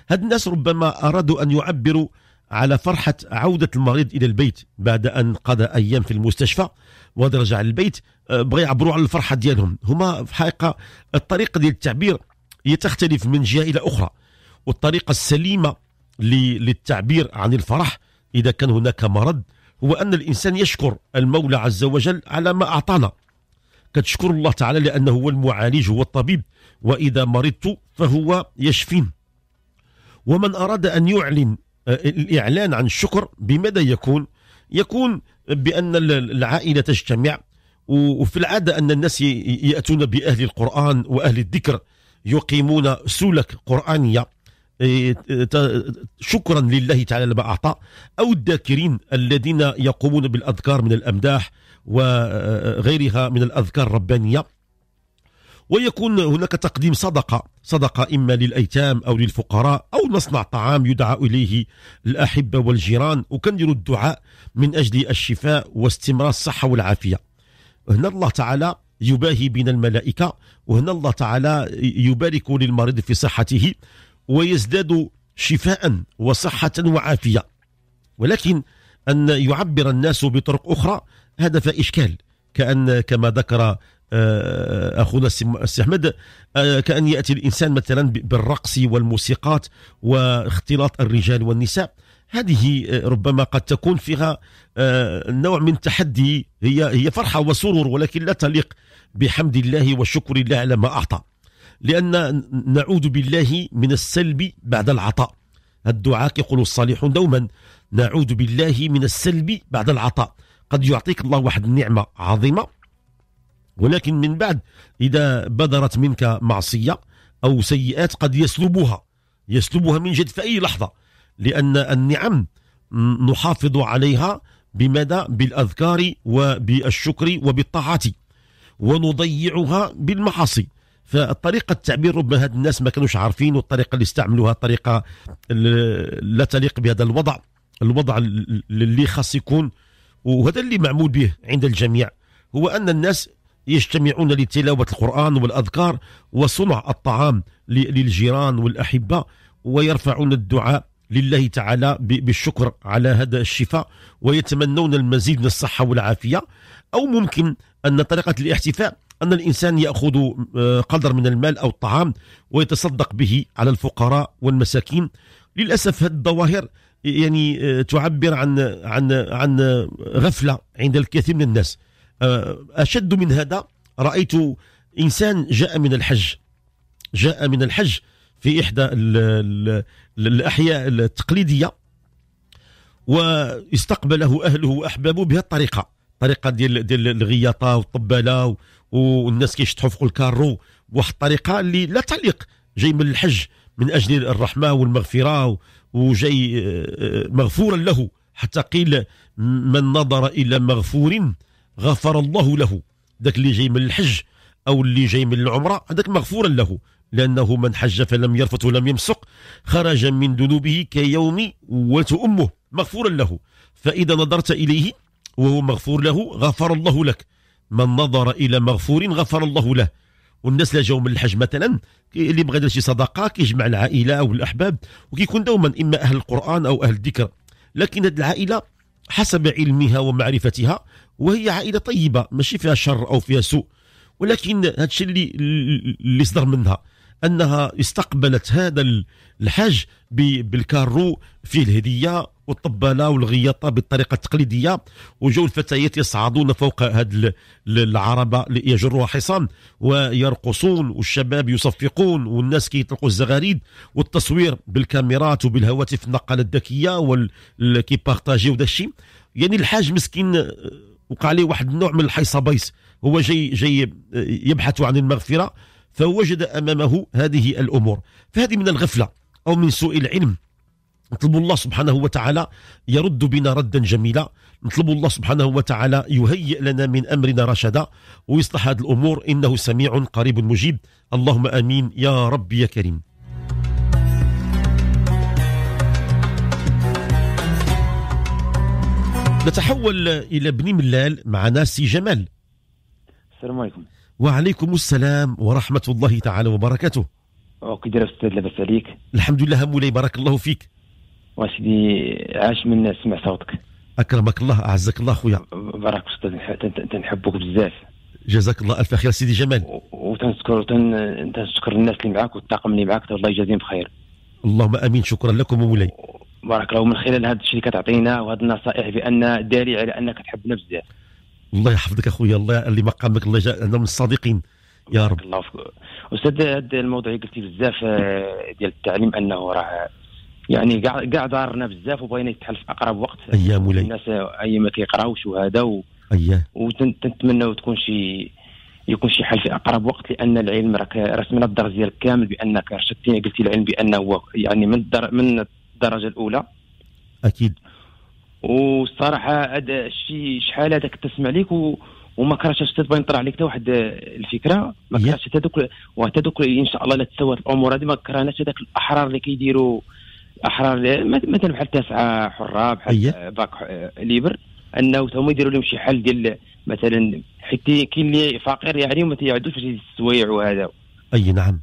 هاد الناس ربما أرادوا أن يعبروا على فرحة عودة المريض إلى البيت بعد أن قضى أيام في المستشفى ورجع رجع للبيت آه، بغى يعبروا على الفرحة ديالهم هما في حقيقة الطريقة ديال التعبير هي تختلف من جهة إلى أخرى والطريقة السليمة للتعبير عن الفرح إذا كان هناك مرض هو أن الإنسان يشكر المولى عز وجل على ما أعطانا كتشكر الله تعالى لأنه هو المعالج هو الطبيب وإذا مرضت فهو يشفين ومن أراد أن يعلن الإعلان عن الشكر بماذا يكون يكون بأن العائلة تجتمع وفي العادة أن الناس يأتون بأهل القرآن وأهل الذكر يقيمون سلك قرآنية إيه، شكرا لله تعالى لما أعطى أو الذاكرين الذين يقومون بالأذكار من الأمداح وغيرها آه، آه، من الأذكار الربانية ويكون هناك تقديم صدقة صدقة إما للأيتام أو للفقراء أو نصنع طعام يدعى إليه الأحبة والجيران وكنديروا الدعاء من أجل الشفاء واستمرار الصحة والعافية هنا الله تعالى يباهي بنا الملائكة وهنا الله تعالى يبارك للمريض في صحته ويزداد شفاء وصحة وعافية ولكن أن يعبر الناس بطرق أخرى هذا فإشكال كأن كما ذكر آه، اخونا السي احمد آه، كان ياتي الانسان مثلا بالرقص والموسيقات واختلاط الرجال والنساء هذه آه، ربما قد تكون فيها نوع من تحدي هي هي فرحه وسرور ولكن لا تليق بحمد الله وشكر الله على ما اعطى لان نعوذ بالله من السلب بعد العطاء الدعاء يقول الصالحون دوما نعوذ بالله من السلب بعد العطاء قد يعطيك الله واحد النعمه عظيمه ولكن من بعد إذا بدرت منك معصية أو سيئات قد يسلبها يسلبها من جد في أي لحظة لأن النعم نحافظ عليها بماذا بالأذكار وبالشكر وبالطاعات ونضيعها بالمعاصي فطريقة التعبير ربما هاد الناس ما كانوش عارفين والطريقة اللي استعملوها طريقة لا تليق بهذا الوضع الوضع اللي خاص يكون وهذا اللي معمول به عند الجميع هو أن الناس يجتمعون لتلاوة القرآن والأذكار وصنع الطعام للجيران والأحبة ويرفعون الدعاء لله تعالى بالشكر على هذا الشفاء ويتمنون المزيد من الصحة والعافية أو ممكن أن طريقة الاحتفاء أن الإنسان يأخذ آه، قدر من المال أو الطعام ويتصدق به على الفقراء والمساكين للأسف هذه الظواهر يعني آه، تعبر عن عن عن غفلة عند الكثير من الناس آه، أشد من هذا رأيت إنسان جاء من الحج جاء من الحج في إحدى الـ الـ الأحياء التقليدية واستقبله أهله وأحبابه بهذه الطريقة طريقة ديال ديال الغياطة والطبالة والناس كيشطحوا فوق الكارو واحد الطريقة اللي لا تعليق جاي من الحج من أجل الرحمة والمغفرة وجاي آه، آه، مغفورا له حتى قيل من نظر إلى مغفور غفر الله له ذاك اللي جاي من الحج أو اللي جاي من العمرة هذاك مغفورا له لأنه من حج فلم يرفث ولم يمسق خرج من ذنوبه كيوم ولت أمه مغفورا له فإذا نظرت إليه وهو مغفور له غفر الله لك من نظر إلى مغفور غفر الله له والناس اللي جاوا من الحج مثلا اللي بغى يدير شي صدقه كيجمع العائله او الاحباب وكيكون دوما اما اهل القران او اهل الذكر لكن هذه العائله حسب علمها ومعرفتها وهي عائله طيبه ماشي فيها شر او فيها سوء ولكن هذا الشيء اللي اللي صدر منها انها استقبلت هذا الحج بالكارو فيه الهديه والطباله والغياطه بالطريقه التقليديه وجو الفتيات يصعدون فوق هذه العربه يجرها حصان ويرقصون والشباب يصفقون والناس كيطلقوا الزغاريد والتصوير بالكاميرات وبالهواتف النقاله الذكيه وكيبارتاجيو كيبارطاجيو الشيء يعني الحاج مسكين وقع عليه واحد النوع من الحيصبيس هو جاي جاي آه، يبحث عن المغفره فوجد امامه هذه الامور فهذه من الغفله او من سوء العلم نطلب الله سبحانه وتعالى يرد بنا ردا جميلا نطلب الله سبحانه وتعالى يهيئ لنا من أمرنا رشدا ويصلح هذه الأمور إنه سميع قريب مجيب اللهم أمين يا ربي يا كريم نتحول إلى بني ملال مع ناسي جمال السلام عليكم وعليكم السلام ورحمة الله تعالى وبركاته كي أستاذ لاباس عليك الحمد لله مولاي بارك الله فيك واسيدي عاش من سمع صوتك اكرمك الله اعزك الله خويا بارك استاذ تنحبك بزاف جزاك الله الف خير سيدي جمال وتنشكر تنشكر الناس اللي معاك والطاقم اللي معاك الله يجازيهم بخير اللهم امين شكرا لكم مولاي بارك الله ومن خلال هذا الشيء اللي كتعطينا وهذه النصائح بان داري على انك تحبنا بزاف الله يحفظك اخويا الله اللي مقامك الله جاء من الصادقين يا رب الله فيك استاذ هذا الموضوع اللي قلتي بزاف آه، ديال التعليم انه راه يعني كاع كاع دارنا بزاف وبغينا يتحل في اقرب وقت اييه مولاي الناس اي ما كيقراوش وهذا و... اييه وتنتمنى تكون شي يكون شي حل في اقرب وقت لان العلم راك رسمنا الدرس ديالك كامل بانك شتينا قلتي العلم بانه هو يعني من الدر من الدرجه الاولى اكيد والصراحه هذا الشيء شحال هذاك تسمع ليك و... وما كرهتش حتى بغي نطرح عليك حتى واحد الفكره ما كرهتش حتى دوك وحتى دوك ان شاء الله لا تسوات الامور هذه ما كرهناش هذاك الاحرار اللي كيديروا الاحرار مثلا بحال تاسعه حره بحال باك ليبر انه هما يديروا لهم شي حل ديال مثلا حيت كاين اللي فقير يعني وما تيعدوش السوايع وهذا اي نعم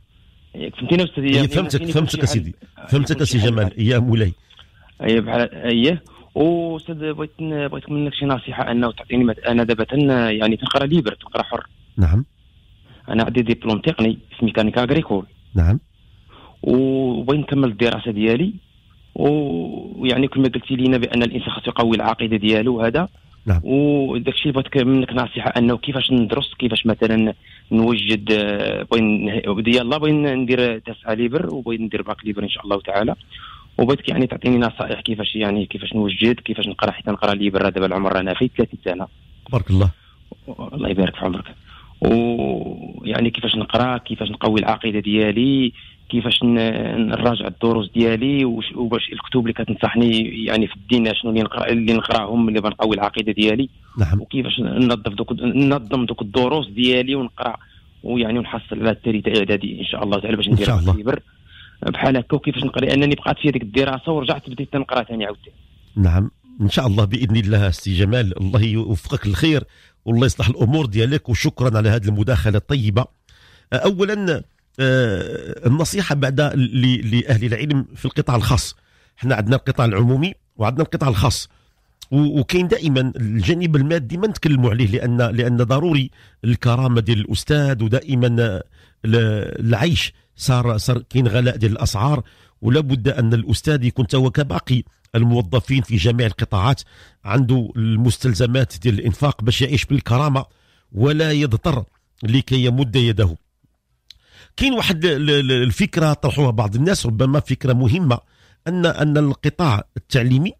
يعني فهمتيني إيه، يعني استاذ فهمتك فهمتك اسيدي فهمتك اسي جمال يا مولاي اي بحال اي واستاذ بغيت بغيت منك شي نصيحه انه تعطيني انا دابا يعني تنقرا ليبر تنقرا حر نعم انا عندي ديبلوم تقني في ميكانيكا اغريكول نعم وبغيت نكمل الدراسه ديالي ويعني كما قلتي لينا بان الانسان خاصو يقوي العقيده ديالو وهذا نعم وداك الشيء بغيت منك نصيحه انه كيفاش ندرس كيفاش مثلا نوجد آه، بغيت الله بغيت ندير تسعه ليبر وبغيت ندير باك ليبر ان شاء الله تعالى وبغيتك يعني تعطيني نصائح كيفاش يعني كيفاش نوجد كيفاش نقرا حيت نقرا ليبر دابا العمر رانا في 30 سنه بارك الله الله يبارك في عمرك ويعني كيفاش نقرا كيفاش نقوي العقيده ديالي كيفاش نراجع الدروس ديالي وباش الكتب اللي كتنصحني يعني في الدين شنو اللي نقرا اللي نقراهم اللي بنقوي العقيده ديالي نعم. وكيفاش ننظف دوك ننظم دوك الدروس ديالي ونقرا ويعني ونحصل على التريت اعدادي ان شاء الله تعالى باش ندير اختبار بحال هكا وكيفاش نقرا لانني بقات في هذيك الدراسه ورجعت بديت نقرا ثاني عاوتاني نعم ان شاء الله باذن الله سي جمال الله يوفقك الخير والله يصلح الامور ديالك وشكرا على هذه المداخله الطيبه اولا آه، النصيحه بعد لاهل العلم في القطاع الخاص احنا عندنا القطاع العمومي وعندنا القطاع الخاص وكاين دائما الجانب المادي ما نتكلموا عليه لان لان ضروري الكرامه ديال الاستاذ ودائما العيش صار صار كاين غلاء ديال الاسعار ولا بد ان الاستاذ يكون هو كباقي الموظفين في جميع القطاعات عنده المستلزمات ديال الانفاق باش يعيش بالكرامه ولا يضطر لكي يمد يده كاين واحد الفكره طرحوها بعض الناس ربما فكره مهمه ان ان القطاع التعليمي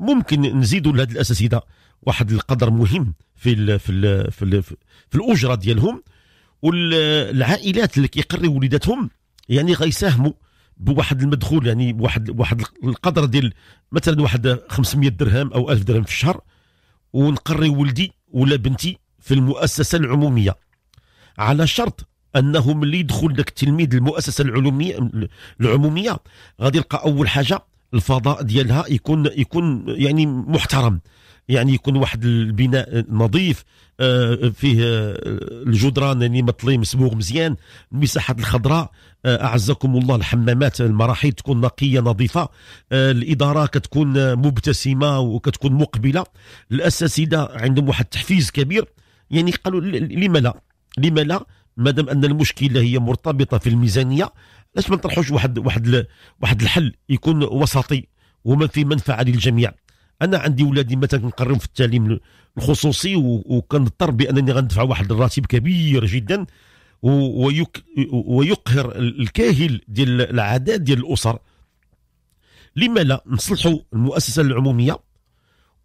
ممكن نزيدوا لهذ الاساتذه واحد القدر مهم في الـ في الـ في, الـ في الاجره ديالهم والعائلات اللي كيقريو وليداتهم يعني غيساهموا بواحد المدخول يعني بواحد واحد القدر ديال مثلا واحد 500 درهم او 1000 درهم في الشهر ونقري ولدي ولا بنتي في المؤسسه العموميه على شرط انه ملي يدخل ذاك التلميذ المؤسسه العلوميه العموميه غادي يلقى اول حاجه الفضاء ديالها يكون يكون يعني محترم يعني يكون واحد البناء نظيف آه، فيه آه، الجدران يعني مطلي مسبوغ مزيان المساحات الخضراء آه، اعزكم الله الحمامات المراحيض تكون نقيه نظيفه الاداره كتكون مبتسمه وكتكون مقبله الاساتذه عندهم واحد التحفيز كبير يعني قالوا لما لا لما لا ما دام ان المشكله هي مرتبطه في الميزانيه علاش ما نطرحوش واحد واحد واحد الحل يكون وسطي وما في منفعه للجميع انا عندي ولادي مثلا نقرهم في التعليم الخصوصي وكنضطر بانني غندفع واحد الراتب كبير جدا ويك ويقهر الكاهل ديال العدد ديال الاسر لما لا نصلحوا المؤسسه العموميه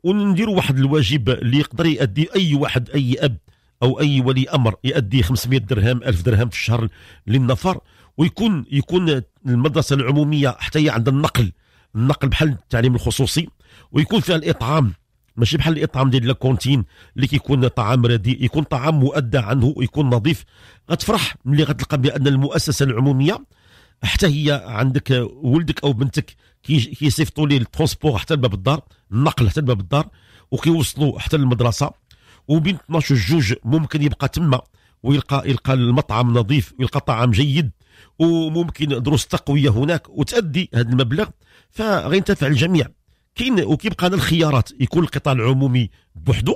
ونديروا واحد الواجب اللي يقدر يؤدي اي واحد اي اب او اي ولي امر يؤدي 500 درهم 1000 درهم في الشهر للنفر ويكون يكون المدرسه العموميه حتى هي عندها النقل النقل بحال التعليم الخصوصي ويكون فيها الاطعام ماشي بحال الاطعام ديال الكونتين اللي كيكون طعام رديء يكون طعام مؤدى عنه ويكون نظيف غتفرح ملي غتلقى بان المؤسسه العموميه حتى هي عندك ولدك او بنتك كيصيفطوا لي الترونسبور حتى لباب الدار النقل حتى لباب الدار وكيوصلوا حتى للمدرسه وبين 12 جوج ممكن يبقى تما ويلقى يلقى المطعم نظيف ويلقى طعام جيد وممكن دروس تقويه هناك وتادي هذا المبلغ فغينتفع الجميع كاين وكيبقى لنا الخيارات يكون القطاع العمومي بوحدو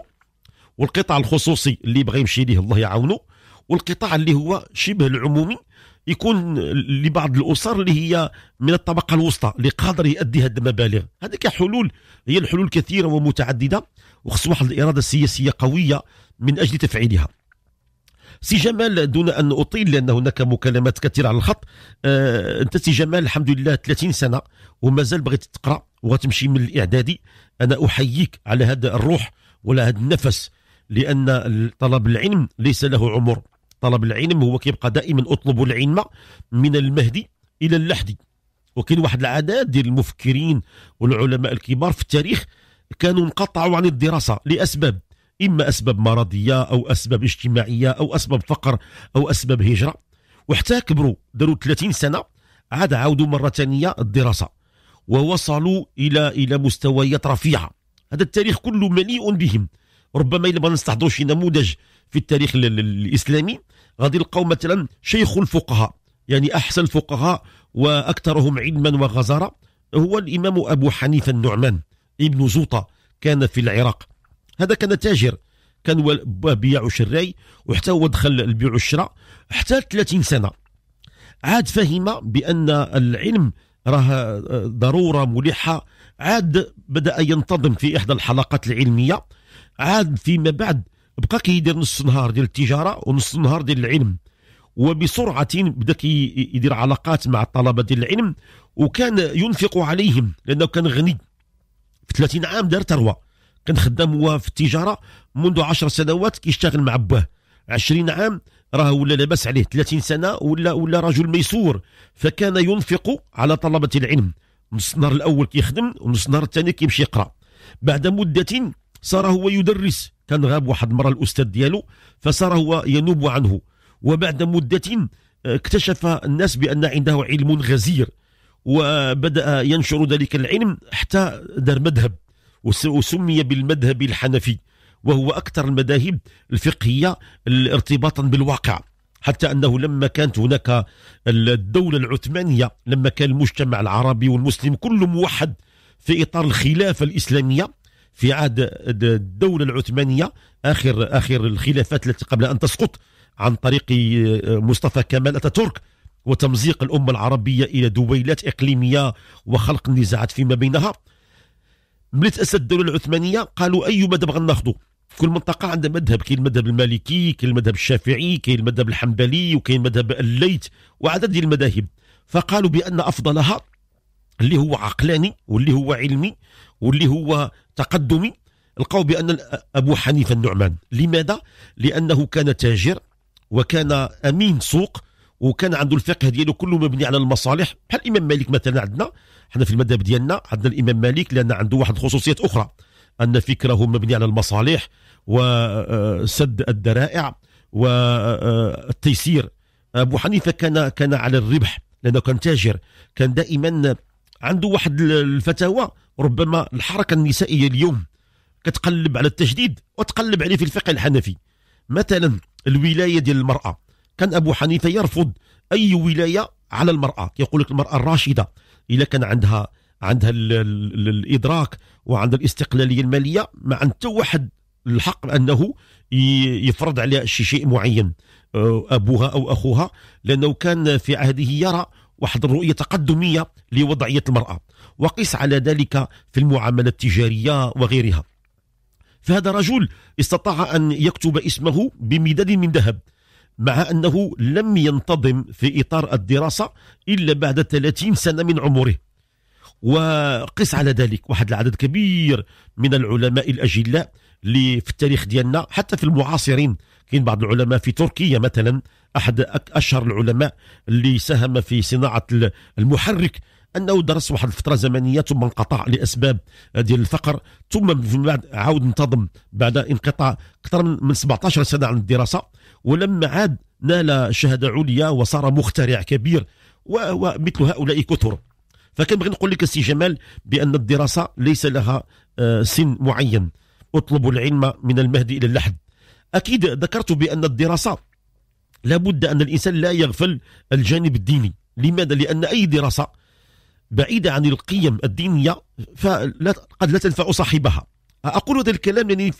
والقطاع الخصوصي اللي بغى يمشي ليه الله يعاونه والقطاع اللي هو شبه العمومي يكون لبعض الاسر اللي هي من الطبقه الوسطى اللي قادر يؤدي هذه المبالغ هذيك حلول هي الحلول كثيره ومتعدده وخص واحد الاراده السياسيه قويه من اجل تفعيلها سي جمال دون ان اطيل لان هناك مكالمات كثيره على الخط آه انت سي جمال الحمد لله 30 سنه ومازال بغيت تقرا وغتمشي من الاعدادي انا احييك على هذا الروح ولا هذا النفس لان طلب العلم ليس له عمر طلب العلم هو كيبقى دائما اطلب العلم من المهدي الى اللحدي وكاين واحد العدد ديال المفكرين والعلماء الكبار في التاريخ كانوا انقطعوا عن الدراسه لاسباب اما اسباب مرضيه او اسباب اجتماعيه او اسباب فقر او اسباب هجره وحتى كبروا داروا 30 سنه عاد عاودوا مره ثانيه الدراسه ووصلوا الى الى مستويات رفيعه هذا التاريخ كله مليء بهم ربما الا ما نستحضروا شي نموذج في التاريخ الإسلامي غادي يلقاو مثلا شيخ الفقهاء يعني أحسن الفقهاء وأكثرهم علما وغزارة هو الإمام أبو حنيفة النعمان ابن زوطة كان في العراق هذا كان تاجر كان بيع شراي وحتى هو دخل البيع والشراء حتى 30 سنة عاد فهم بأن العلم راه آه، ضرورة ملحة عاد بدأ ينتظم في إحدى الحلقات العلمية عاد فيما بعد بقى كيدير نص النهار ديال التجاره ونص النهار ديال العلم وبسرعه بدا كيدير علاقات مع الطلبه ديال العلم وكان ينفق عليهم لانه كان غني في 30 عام دار ثروه كان خدام هو في التجاره منذ 10 سنوات كيشتغل مع باه 20 عام راه ولا لاباس عليه 30 سنه ولا ولا رجل ميسور فكان ينفق على طلبه العلم نص النهار الاول كيخدم ونص النهار الثاني كيمشي يقرا بعد مده صار هو يدرس كان غاب واحد مرة الأستاذ ديالو فصار هو ينوب عنه وبعد مدة آه، اكتشف الناس بأن عنده علم غزير وبدأ ينشر ذلك العلم حتى دار مذهب وسمي بالمذهب الحنفي وهو أكثر المذاهب الفقهية ارتباطا بالواقع حتى أنه لما كانت هناك الدولة العثمانية لما كان المجتمع العربي والمسلم كله موحد في إطار الخلافة الإسلامية في عهد الدولة العثمانية آخر آخر الخلافات التي قبل أن تسقط عن طريق آه، مصطفى كمال أتاتورك وتمزيق الأمة العربية إلى دويلات إقليمية وخلق النزاعات فيما بينها ملي تأسست الدولة العثمانية قالوا أي مذهب غناخذوا كل منطقة عندها مذهب كاين المذهب المالكي كاين المذهب الشافعي كاين المذهب الحنبلي وكاين مذهب الليث وعدد المذاهب فقالوا بأن أفضلها اللي هو عقلاني واللي هو علمي واللي هو تقدمي لقاو بأن أبو حنيفة النعمان لماذا؟ لأنه كان تاجر وكان أمين سوق وكان عنده الفقه ديالو كله مبني على المصالح بحال الامام مالك مثلا عندنا حنا في المذهب ديالنا عندنا الامام مالك لان عنده واحد الخصوصيات اخرى ان فكره مبني على المصالح وسد آه، الذرائع والتيسير آه، آه، ابو حنيفه كان كان على الربح لانه كان تاجر كان دائما عنده واحد الفتاوى ربما الحركه النسائيه اليوم كتقلب على التجديد وتقلب عليه في الفقه الحنفي مثلا الولايه ديال المراه كان ابو حنيفه يرفض اي ولايه على المراه يقول لك المراه الراشده اذا كان عندها عندها الادراك وعندها الاستقلاليه الماليه ما عند واحد الحق انه يفرض عليها شيء معين ابوها او اخوها لانه كان في عهده يرى واحد الرؤية تقدمية لوضعية المرأة وقس على ذلك في المعاملة التجارية وغيرها فهذا رجل استطاع أن يكتب اسمه بمداد من ذهب مع أنه لم ينتظم في إطار الدراسة إلا بعد 30 سنة من عمره وقس على ذلك واحد العدد كبير من العلماء الأجلاء اللي في التاريخ ديالنا حتى في المعاصرين كاين بعض العلماء في تركيا مثلا احد اشهر العلماء اللي ساهم في صناعه المحرك انه درس واحد الفتره زمنيه ثم انقطع لاسباب ديال الفقر ثم فيما بعد عاود انتظم بعد انقطاع اكثر من 17 سنه عن الدراسه ولما عاد نال شهاده عليا وصار مخترع كبير ومثل هؤلاء كثر فكان بغي نقول لك السي جمال بان الدراسه ليس لها آه، سن معين اطلب العلم من المهد الى اللحد اكيد ذكرت بان الدراسه لابد أن الإنسان لا يغفل الجانب الديني لماذا؟ لأن أي دراسة بعيدة عن القيم الدينية فقد لا تنفع صاحبها أقول هذا الكلام لأني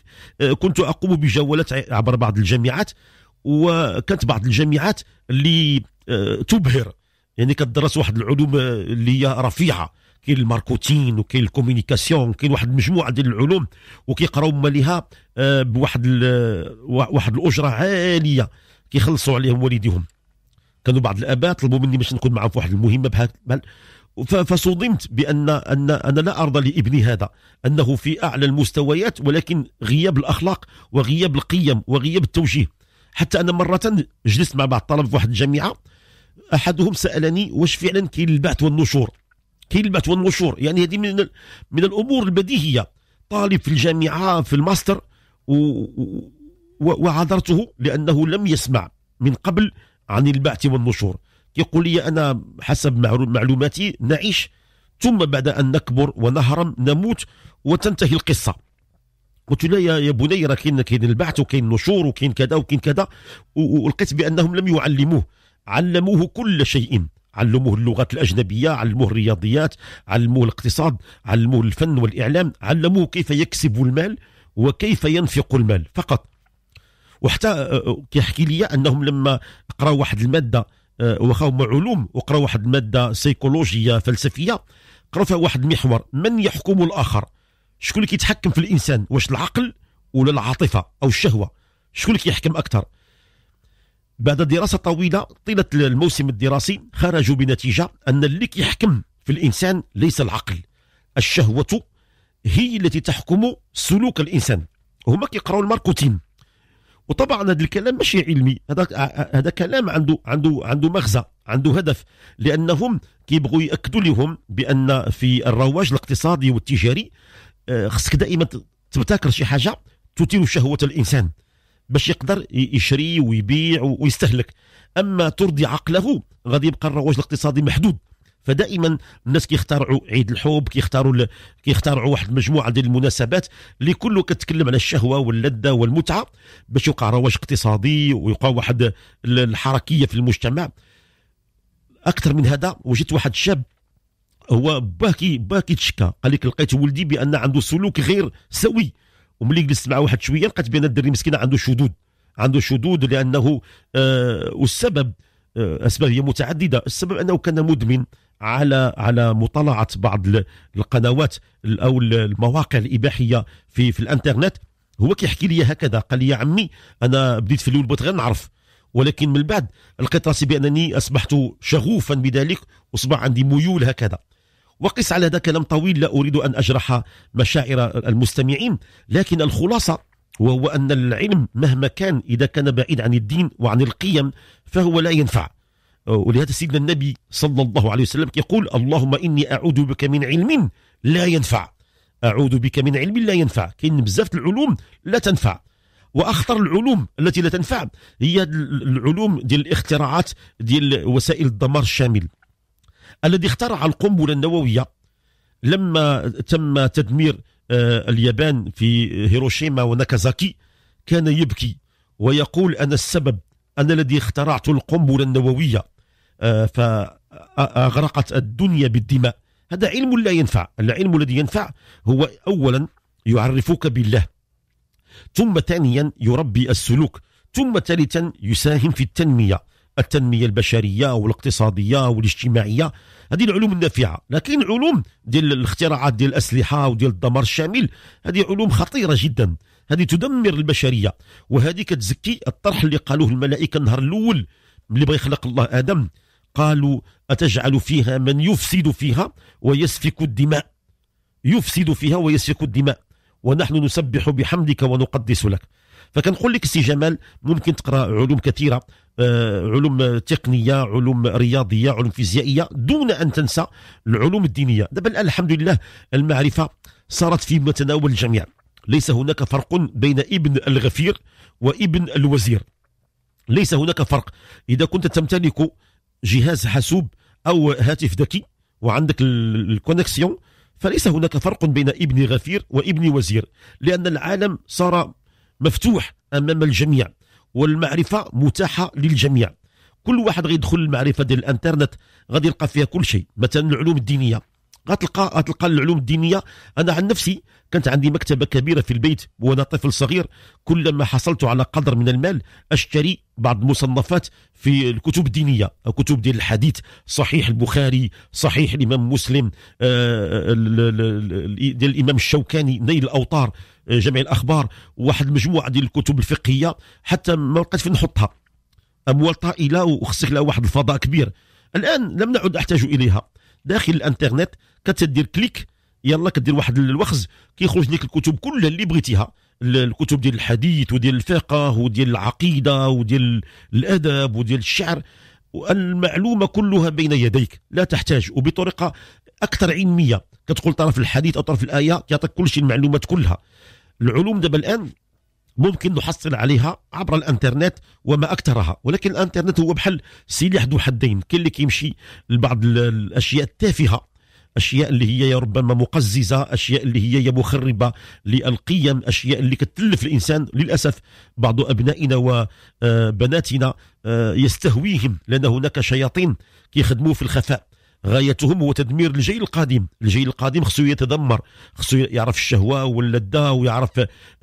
آه، كنت أقوم بجولات عبر بعض الجامعات وكانت بعض الجامعات اللي آه، تبهر يعني كتدرس واحد العلوم آه، اللي هي رفيعه كاين الماركوتين وكاين الكومينيكاسيون كاين واحد المجموعه ديال العلوم وكيقراو مالها بواحد واحد الاجره عاليه كيخلصوا عليهم والديهم كانوا بعض الاباء طلبوا مني باش نكون معهم في واحد المهمه بحال فصدمت بان ان انا لا ارضى لابني هذا انه في اعلى المستويات ولكن غياب الاخلاق وغياب القيم وغياب التوجيه حتى انا مره جلست مع بعض الطلبه في واحد الجامعه احدهم سالني واش فعلا كاين البعث والنشور كاين البعث والنشور يعني هذه من من الامور البديهيه طالب في الجامعه في الماستر و... وعذرته لأنه لم يسمع من قبل عن البعث والنشور يقول لي أنا حسب معلوماتي نعيش ثم بعد أن نكبر ونهرم نموت وتنتهي القصة قلت له يا بني راه كاين كاين البعث وكاين النشور وكاين كذا وكاين كذا ولقيت بأنهم لم يعلموه علموه كل شيء علموه اللغات الأجنبية علموه الرياضيات علموه الاقتصاد علموه الفن والإعلام علموه كيف يكسب المال وكيف ينفق المال فقط وحتى أه، أه، كيحكي لي انهم لما قراوا واحد الماده أه، واخا هما علوم وقراوا واحد الماده سيكولوجيه فلسفيه قراوا فيها واحد المحور من يحكم الاخر شكون اللي كيتحكم في الانسان واش العقل ولا العاطفه او الشهوه شكون اللي كيحكم اكثر بعد دراسه طويله طيله الموسم الدراسي خرجوا بنتيجه ان اللي كيحكم في الانسان ليس العقل الشهوه هي التي تحكم سلوك الانسان هما كيقراوا الماركوتين وطبعا هذا الكلام ماشي علمي هذا هذا كلام عنده عنده عنده مغزى عنده هدف لانهم كيبغوا ياكدوا لهم بان في الرواج الاقتصادي والتجاري آه، خصك دائما تبتكر شي حاجه تثير شهوه الانسان باش يقدر يشري ويبيع ويستهلك اما ترضي عقله غادي يبقى الرواج الاقتصادي محدود فدائما الناس كيختارعوا عيد الحب كيختاروا كيختارعوا واحد المجموعه ديال المناسبات اللي كله كتكلم على الشهوه واللذه والمتعه باش يوقع رواج اقتصادي ويوقع واحد الحركيه في المجتمع اكثر من هذا وجدت واحد الشاب هو باه كي باه قال لك لقيت ولدي بان عنده سلوك غير سوي وملي جلست مع واحد شويه لقيت بان الدري مسكين عنده شذوذ عنده شذوذ لانه آه والسبب آه اسباب هي متعدده السبب انه كان مدمن على على مطالعه بعض القنوات او المواقع الاباحيه في في الانترنت هو كيحكي لي هكذا قال لي يا عمي انا بديت في الاول بغيت غير نعرف ولكن من بعد لقيت راسي بانني اصبحت شغوفا بذلك واصبح عندي ميول هكذا وقس على هذا كلام طويل لا اريد ان اجرح مشاعر المستمعين لكن الخلاصه وهو أن العلم مهما كان إذا كان بعيد عن الدين وعن القيم فهو لا ينفع ولهذا سيدنا النبي صلى الله عليه وسلم يقول اللهم إني أعوذ بك من علم لا ينفع أعوذ بك من علم لا ينفع كاين بزاف العلوم لا تنفع واخطر العلوم التي لا تنفع هي العلوم ديال الاختراعات ديال وسائل الدمار الشامل الذي اخترع القنبله النوويه لما تم تدمير آه، اليابان في هيروشيما وناكازاكي كان يبكي ويقول انا السبب انا الذي اخترعت القنبله النوويه آه، فأغرقت الدنيا بالدماء هذا علم لا ينفع العلم الذي ينفع هو أولا يعرفك بالله ثم ثانيا يربي السلوك ثم ثالثا يساهم في التنمية التنمية البشرية والاقتصادية والاجتماعية هذه العلوم النافعة لكن علوم ديال الاختراعات ديال الأسلحة وديال الدمار الشامل هذه علوم خطيرة جدا هذه تدمر البشرية وهذه كتزكي الطرح اللي قالوه الملائكة النهار الأول اللي بغى يخلق الله آدم قالوا أتجعل فيها من يفسد فيها ويسفك الدماء يفسد فيها ويسفك الدماء ونحن نسبح بحمدك ونقدس لك فكنقول لك سي جمال ممكن تقرا علوم كثيره آه، علوم تقنيه علوم رياضيه علوم فيزيائيه دون ان تنسى العلوم الدينيه دابا الان الحمد لله المعرفه صارت في متناول الجميع ليس هناك فرق بين ابن الغفير وابن الوزير ليس هناك فرق اذا كنت تمتلك جهاز حاسوب أو هاتف ذكي وعندك الكونكسيون فليس هناك فرق بين ابن غفير وابن وزير لأن العالم صار مفتوح أمام الجميع والمعرفة متاحة للجميع كل واحد غيدخل المعرفة ديال الانترنت غادي يلقى فيها كل شيء مثلا العلوم الدينية غتلقى غتلقى العلوم الدينيه انا عن نفسي كانت عندي مكتبه كبيره في البيت وانا طفل صغير كلما حصلت على قدر من المال اشتري بعض المصنفات في الكتب الدينيه كتب ديال الحديث صحيح البخاري صحيح الامام مسلم آه، آه، ديال الامام الشوكاني نيل الاوطار آه، جمع الاخبار واحد المجموعه ديال الكتب الفقهيه حتى ما لقيت فين نحطها اموال طائله وخصك لها واحد الفضاء كبير الان لم نعد احتاج اليها داخل الانترنت كتدير كليك يلا كدير واحد الوخز كيخرج لك الكتب كلها اللي بغيتيها الكتب ديال الحديث وديال الفقه وديال العقيده وديال الادب وديال الشعر والمعلومه كلها بين يديك لا تحتاج وبطريقه اكثر علميه كتقول طرف الحديث او طرف الايه كيعطيك كل شيء المعلومات كلها العلوم دابا الان ممكن نحصل عليها عبر الانترنت وما اكثرها ولكن الانترنت هو بحال سلاح ذو حدين كاين اللي كيمشي لبعض الاشياء التافهه اشياء اللي هي ربما مقززه اشياء اللي هي مخربه للقيم اشياء اللي كتلف الانسان للاسف بعض ابنائنا وبناتنا آه، آه، يستهويهم لان هناك شياطين كيخدموا في الخفاء غايتهم هو تدمير الجيل القادم الجيل القادم خصو يتدمر خصو يعرف الشهوة واللذة ويعرف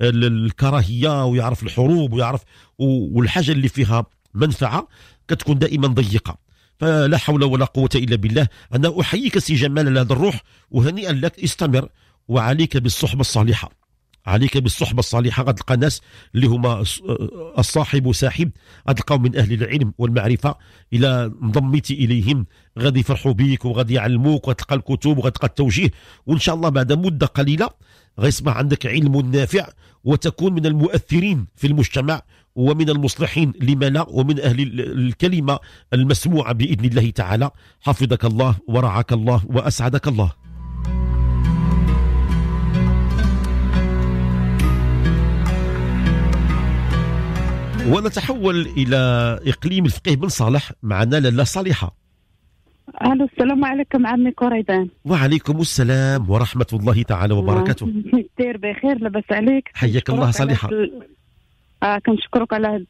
الكراهية ويعرف الحروب ويعرف والحاجة اللي فيها منفعة كتكون دائما ضيقة فلا حول ولا قوة إلا بالله أنا أحييك سي جمال على هذا الروح وهنيئا لك استمر وعليك بالصحبة الصالحة عليك بالصحبه الصالحه غتلقى ناس اللي هما آه، الصاحب وساحب غتلقاهم من اهل العلم والمعرفه الى انضميتي اليهم غادي يفرحوا بيك وغادي يعلموك وغتلقى الكتب وغتلقى التوجيه وان شاء الله بعد مده قليله غيصبح عندك علم نافع وتكون من المؤثرين في المجتمع ومن المصلحين لما لا ومن أهل الكلمة المسموعة بإذن الله تعالى حفظك الله ورعاك الله وأسعدك الله ونتحول إلى إقليم الفقيه بن صالح معنا لاله صالحة الو السلام عليكم عمي كوريدان وعليكم السلام ورحمة الله تعالى وبركاته دير بخير لاباس عليك حياك الله صالحة آه كنشكرك على هاد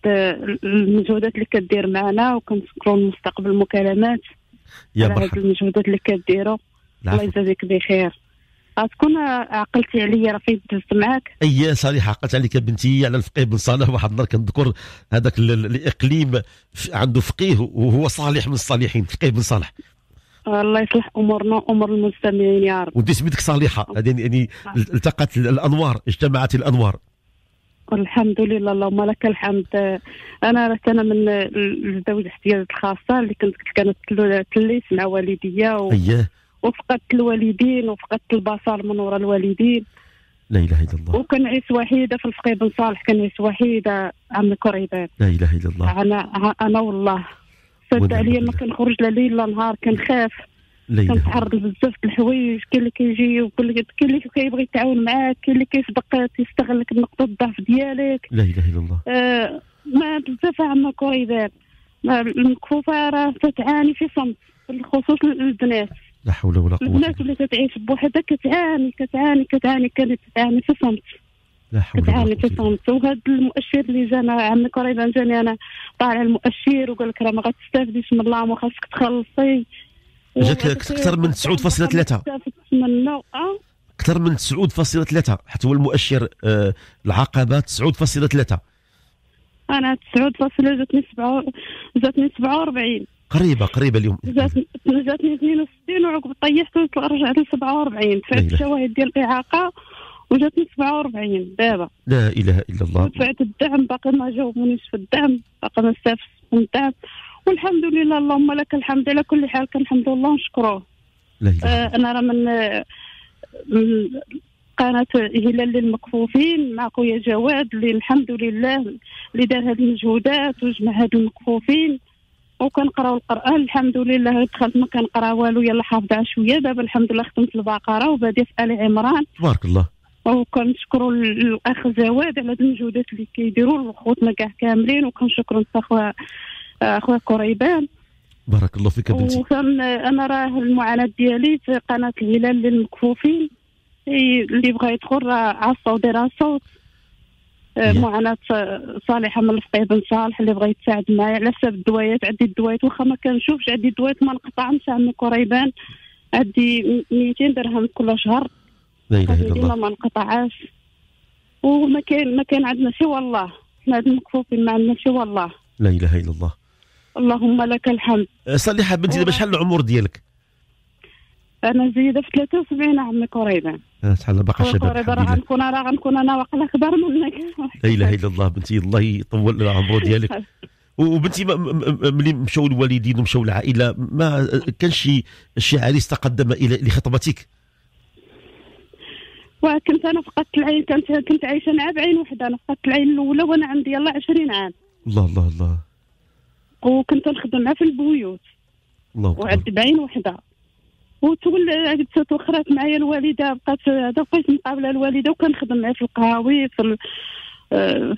المجهودات اللي كدير معنا وكنشكروا مستقبل المكالمات يا مرحبا المجهودات اللي كديروا الله يجازيك بخير تكون عقلت عليا راه دزت معاك اي صالح عقلت عليك بنتي على الفقيه بن صالح واحد النهار كنذكر هذاك الاقليم عنده فقيه وهو صالح من الصالحين فقيه بن صالح الله يصلح امورنا امور المستمعين يا رب ودي سميتك صالحه هذه يعني, يعني آه. التقت الانوار اجتمعت الانوار الحمد لله اللهم لك الحمد انا راه انا من ذوي الاحتياجات الخاصه اللي كنت كنت تليت مع والديا و... أيه. وفقدت الوالدين وفقدت البصر من وراء الوالدين لا اله الا الله وكنعيش وحيده في الفقيه بن صالح كنعيش وحيده عمي الكريبات لا اله الا الله انا انا والله سد عليا ما كنخرج لا ليل لا نهار كنخاف كنتعرض د الحوايج كاين اللي كيجي وكل كاين اللي كيبغي يتعاون معاك كاين اللي كيصدق يستغلك لك نقطه الضعف ديالك لا اله الا الله آه، ما بزاف عما كريبات المكفوفه راه تتعاني في صمت بالخصوص البنات لا حول ولا قوه الناس اللي كتعيش بوحدها كتعاني كتعاني كتعاني كانت تعاني في صمت لا حول ولا قوه في صمت وهذا المؤشر اللي جانا عمي قريبا جاني انا طالع المؤشر وقال لك راه ما غاتستافديش من الله وخاصك تخلصي جات لك اكثر من 9.3 آه. اكثر من 9.3 حتى هو المؤشر آه، العقبه 9.3 انا 9.3 جاتني 7 جاتني 47 قريبه قريبه اليوم جاتني 62 وعقب طيحت رجعت ل 47 دفعت الشواهد ديال الاعاقه وجاتني 47 دابا لا اله الا الله دفعت الدعم باقي ما جاوبونيش في الدعم باقي ما استافدتش من الدعم والحمد لله اللهم لك الحمد على كل حال كنحمد الله ونشكروه آه انا راه من, من قناه هلال للمكفوفين مع خويا جواد اللي الحمد لله اللي دار هذه المجهودات وجمع هذه المكفوفين وكنقراو القران الحمد لله دخلت ما كنقرا والو يلا حافظه شويه دابا الحمد لله ختمت البقره وبادي في ال عمران تبارك الله وكنشكروا الاخ زواد على المجهودات اللي كيديروا خوتنا كاع كاملين وكنشكروا اخويا اخويا قريبان بارك الله فيك بنتي وكان انا راه المعاناه ديالي في قناه الهلال للمكفوفين اللي بغى يدخل راه عصا ودير صوت آه، معاناه صالحه من الفقيه بن صالح اللي بغى يتساعد معايا على حساب الدوايات عندي الدوايات واخا ما كنشوفش عندي الدوايات ما نقطعمش من قريبان عندي 200 درهم كل شهر لا اله الا الله ما نقطعهاش وما كان ما كان عندنا سوى الله ما عندنا مكفوفين ما عندنا سوى الله لا اله الا الله اللهم لك الحمد آه، صالحه بنتي دابا شحال العمر ديالك؟ انا زيدة في 73 عمي قريبه الله آه، باقا شباب قريبه راه غنكون راه غنكون انا واقيلا كبر منك لا اله الا الله بنتي الله يطول العمر ديالك وبنتي ملي مشاو الوالدين ومشاو العائله ما كان شي شي عريس تقدم الى لخطبتك وكنت انا فقدت العين كنت كنت عايشه مع بعين وحده انا فقدت العين الاولى وانا عندي يلا 20 عام الله الله الله وكنت نخدم معاه في البيوت الله وعندي بعين وحده وتقول توخرات معايا الوالده بقات هذا بقيت مقابله الوالده وكنخدم معايا في القهاوي في فهذا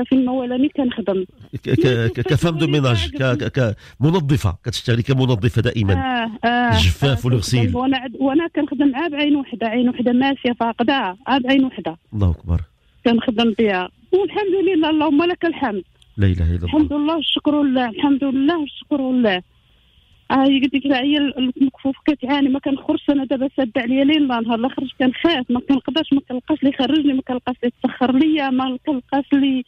آه، في الموالاني كنخدم كفام دو ميناج كمنظفه كتشتغلي كمنظفه دائما آه آه الجفاف آه، والغسيل وانا وانا كنخدم معاه بعين وحده عين وحده ماشيه فاقده بعين وحده الله اكبر كنخدم بها والحمد لله اللهم لك الحمد لا اله الا الله الحمد لله والشكر لله الحمد لله والشكر لله هاي آه، قلت لك هي المكفوف كتعاني ما كنخرجش انا دابا سد عليا ليل نهار لا كنخاف ما كنقدرش ما كنلقاش اللي يخرجني ما كنلقاش اللي يسخر ليا ما كنلقاش اللي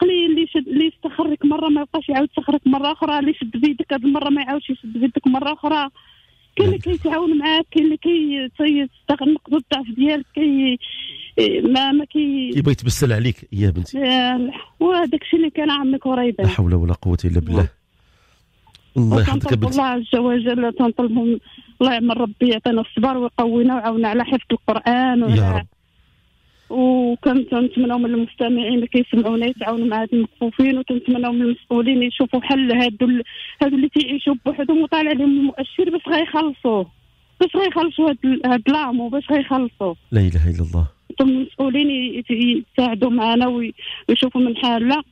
قليل اللي شد اللي يسخرك مره ما يبقاش يعاود يسخرك مره اخرى اللي يشد بيدك هذه المره ما يعاودش يشد بيدك مره اخرى كاين اللي كيتعاون معاك كاين اللي كيستغل نقطه الضعف ديالك كي ما ما كي يبغى يتبسل عليك يا بنتي آه، وهذاك الشيء اللي كان عمك ورا لا حول ولا قوه الا بالله الله يحفظك بنت الله عز وجل تنطلبهم الله يعمر ربي يعطينا الصبر ويقوينا ويعاوننا على حفظ القران وعلى يا رب وكنت نتمناو من المستمعين اللي كيسمعونا يتعاونوا مع هاد المكفوفين وكنتمناو من المسؤولين يشوفوا حل هادو هاد اللي تيعيشوا بوحدهم وطالع لهم المؤشر باش غيخلصوه باش غيخلصوا هاد هاد لامو باش غيخلصوا لا اله الا الله انتم المسؤولين يساعدوا معنا ويشوفوا من حالنا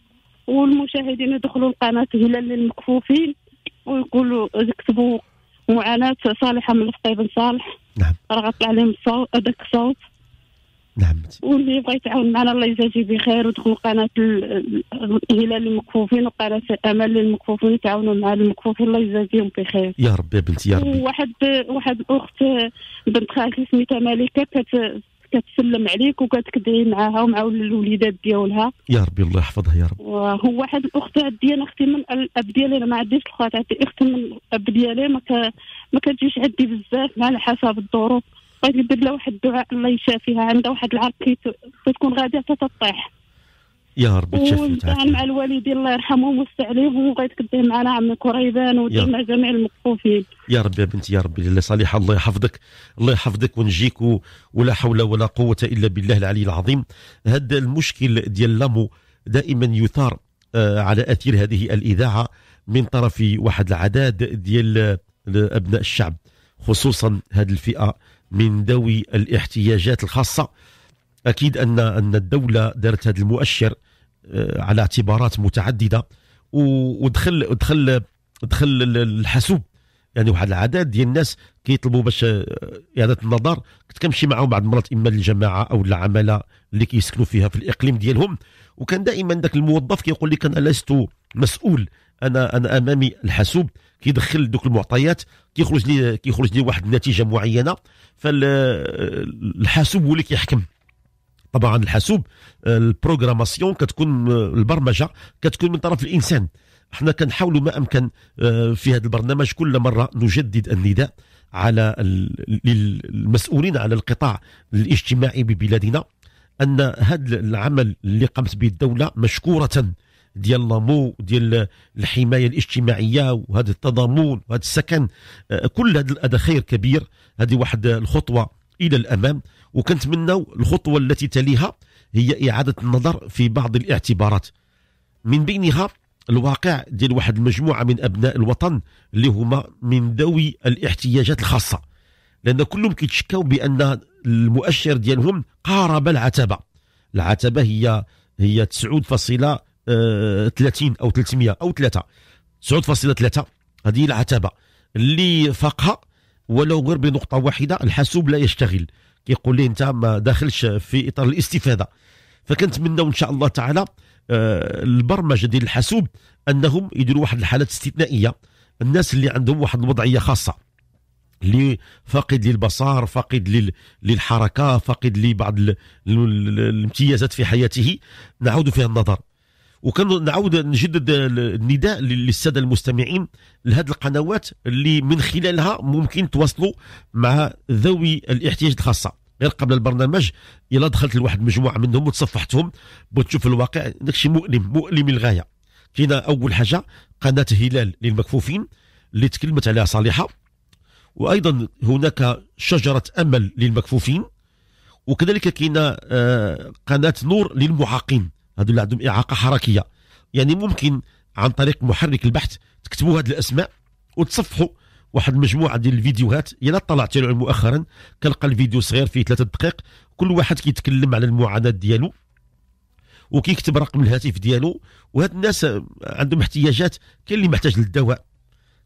والمشاهدين يدخلوا القناه هلال للمكفوفين ويقولوا يكتبوا معاناة صالحة من الخطيب بن صالح نعم راه غطلع لهم الصوت هذاك الصوت نعم واللي يبغى يتعاون معنا الله يجازيه بخير ودخلوا قناة الهلال للمكفوفين وقناة الأمل للمكفوفين يتعاونوا مع المكفوفين الله يجازيهم بخير يا ربي يا بنتي يا ربي واحد واحد الأخت بنت خالتي سميتها ملكة كتسلم عليك وكتكدعي معاها ومع الوليدات ديالها يا ربي الله يحفظها يا رب وهو واحد الاخت ديال انا اختي من الاب ديالي انا ما عنديش الخوات عندي اخت من الاب ديالي ما ما كتجيش عندي بزاف مع على حسب الظروف بغيت ندير لها واحد الدعاء الله يشافيها عندها واحد العرق كتكون غاديه حتى تطيح يا رب تشفي وتعافي مع الوالدين الله يرحمه ومست عليه وبغيت كديه معنا عمك قريبان وديه مع جميع الموقوفين يا رب يا بنتي يا ربي لله صالحة الله يحفظك الله يحفظك ونجيك ولا حول ولا قوة إلا بالله العلي العظيم هذا المشكل ديال لامو دائما يثار آه، على أثير هذه الإذاعة من طرف واحد العداد ديال آه، أبناء الشعب خصوصا هذه الفئة من ذوي الاحتياجات الخاصة اكيد ان ان الدوله دارت هذا المؤشر آه، على اعتبارات متعدده ودخل دخل دخل الحاسوب يعني واحد العدد ديال الناس كيطلبوا باش آه، اعاده النظر كنت كنمشي معاهم بعض المرات اما للجماعه او العماله اللي كيسكنوا فيها في الاقليم ديالهم وكان دائما ذاك الموظف كيقول لك انا لست مسؤول انا انا امامي الحاسوب كيدخل دوك المعطيات كيخرج لي كيخرج لي واحد النتيجه معينه فالحاسوب آه، هو اللي كيحكم طبعا الحاسوب البروغراماسيون كتكون البرمجه كتكون من طرف الانسان احنا كنحاولوا ما امكن آه، في هذا البرنامج كل مره نجدد النداء على للمسؤولين على القطاع الاجتماعي ببلادنا ان هذا العمل اللي قامت به الدوله مشكوره ديال لامو ديال الحمايه الاجتماعيه وهذا التضامن وهذا السكن آه، كل هذا خير كبير هذه واحد الخطوه الى الامام وكنتمناو الخطوه التي تليها هي اعاده النظر في بعض الاعتبارات من بينها الواقع ديال واحد المجموعه من ابناء الوطن اللي هما من ذوي الاحتياجات الخاصه لان كلهم كيتشكاو بان المؤشر ديالهم قارب العتبه العتبه هي هي 9.30 آه، او 300 او 3 9.3 هذه العتبه اللي فاقها ولو غير بنقطه واحده الحاسوب لا يشتغل كيقول لي انت ما داخلش في اطار الاستفاده فكنتمناو ان شاء الله تعالى آه، البرمجه ديال الحاسوب انهم يديروا واحد الحالات استثنائيه الناس اللي عندهم واحد الوضعيه خاصه اللي فاقد للبصر فاقد للحركه فاقد لبعض الامتيازات في حياته نعود فيها النظر وكان نعاود نجدد النداء للساده المستمعين لهذه القنوات اللي من خلالها ممكن تواصلوا مع ذوي الاحتياجات الخاصه غير قبل البرنامج الا دخلت لواحد مجموعه منهم وتصفحتهم وتشوف الواقع داكشي مؤلم مؤلم للغايه كاينه اول حاجه قناه هلال للمكفوفين اللي تكلمت عليها صالحه وايضا هناك شجره امل للمكفوفين وكذلك كاينه آه، قناه نور للمعاقين هذول اللي عندهم اعاقه حركيه يعني ممكن عن طريق محرك البحث تكتبوا هذه الاسماء وتصفحوا واحد مجموعه ديال الفيديوهات يلا طلعت مؤخرا كنلقى الفيديو صغير فيه ثلاثة دقائق كل واحد كيتكلم على المعاناه ديالو وكيكتب رقم الهاتف ديالو وهاد الناس عندهم احتياجات كاين اللي محتاج للدواء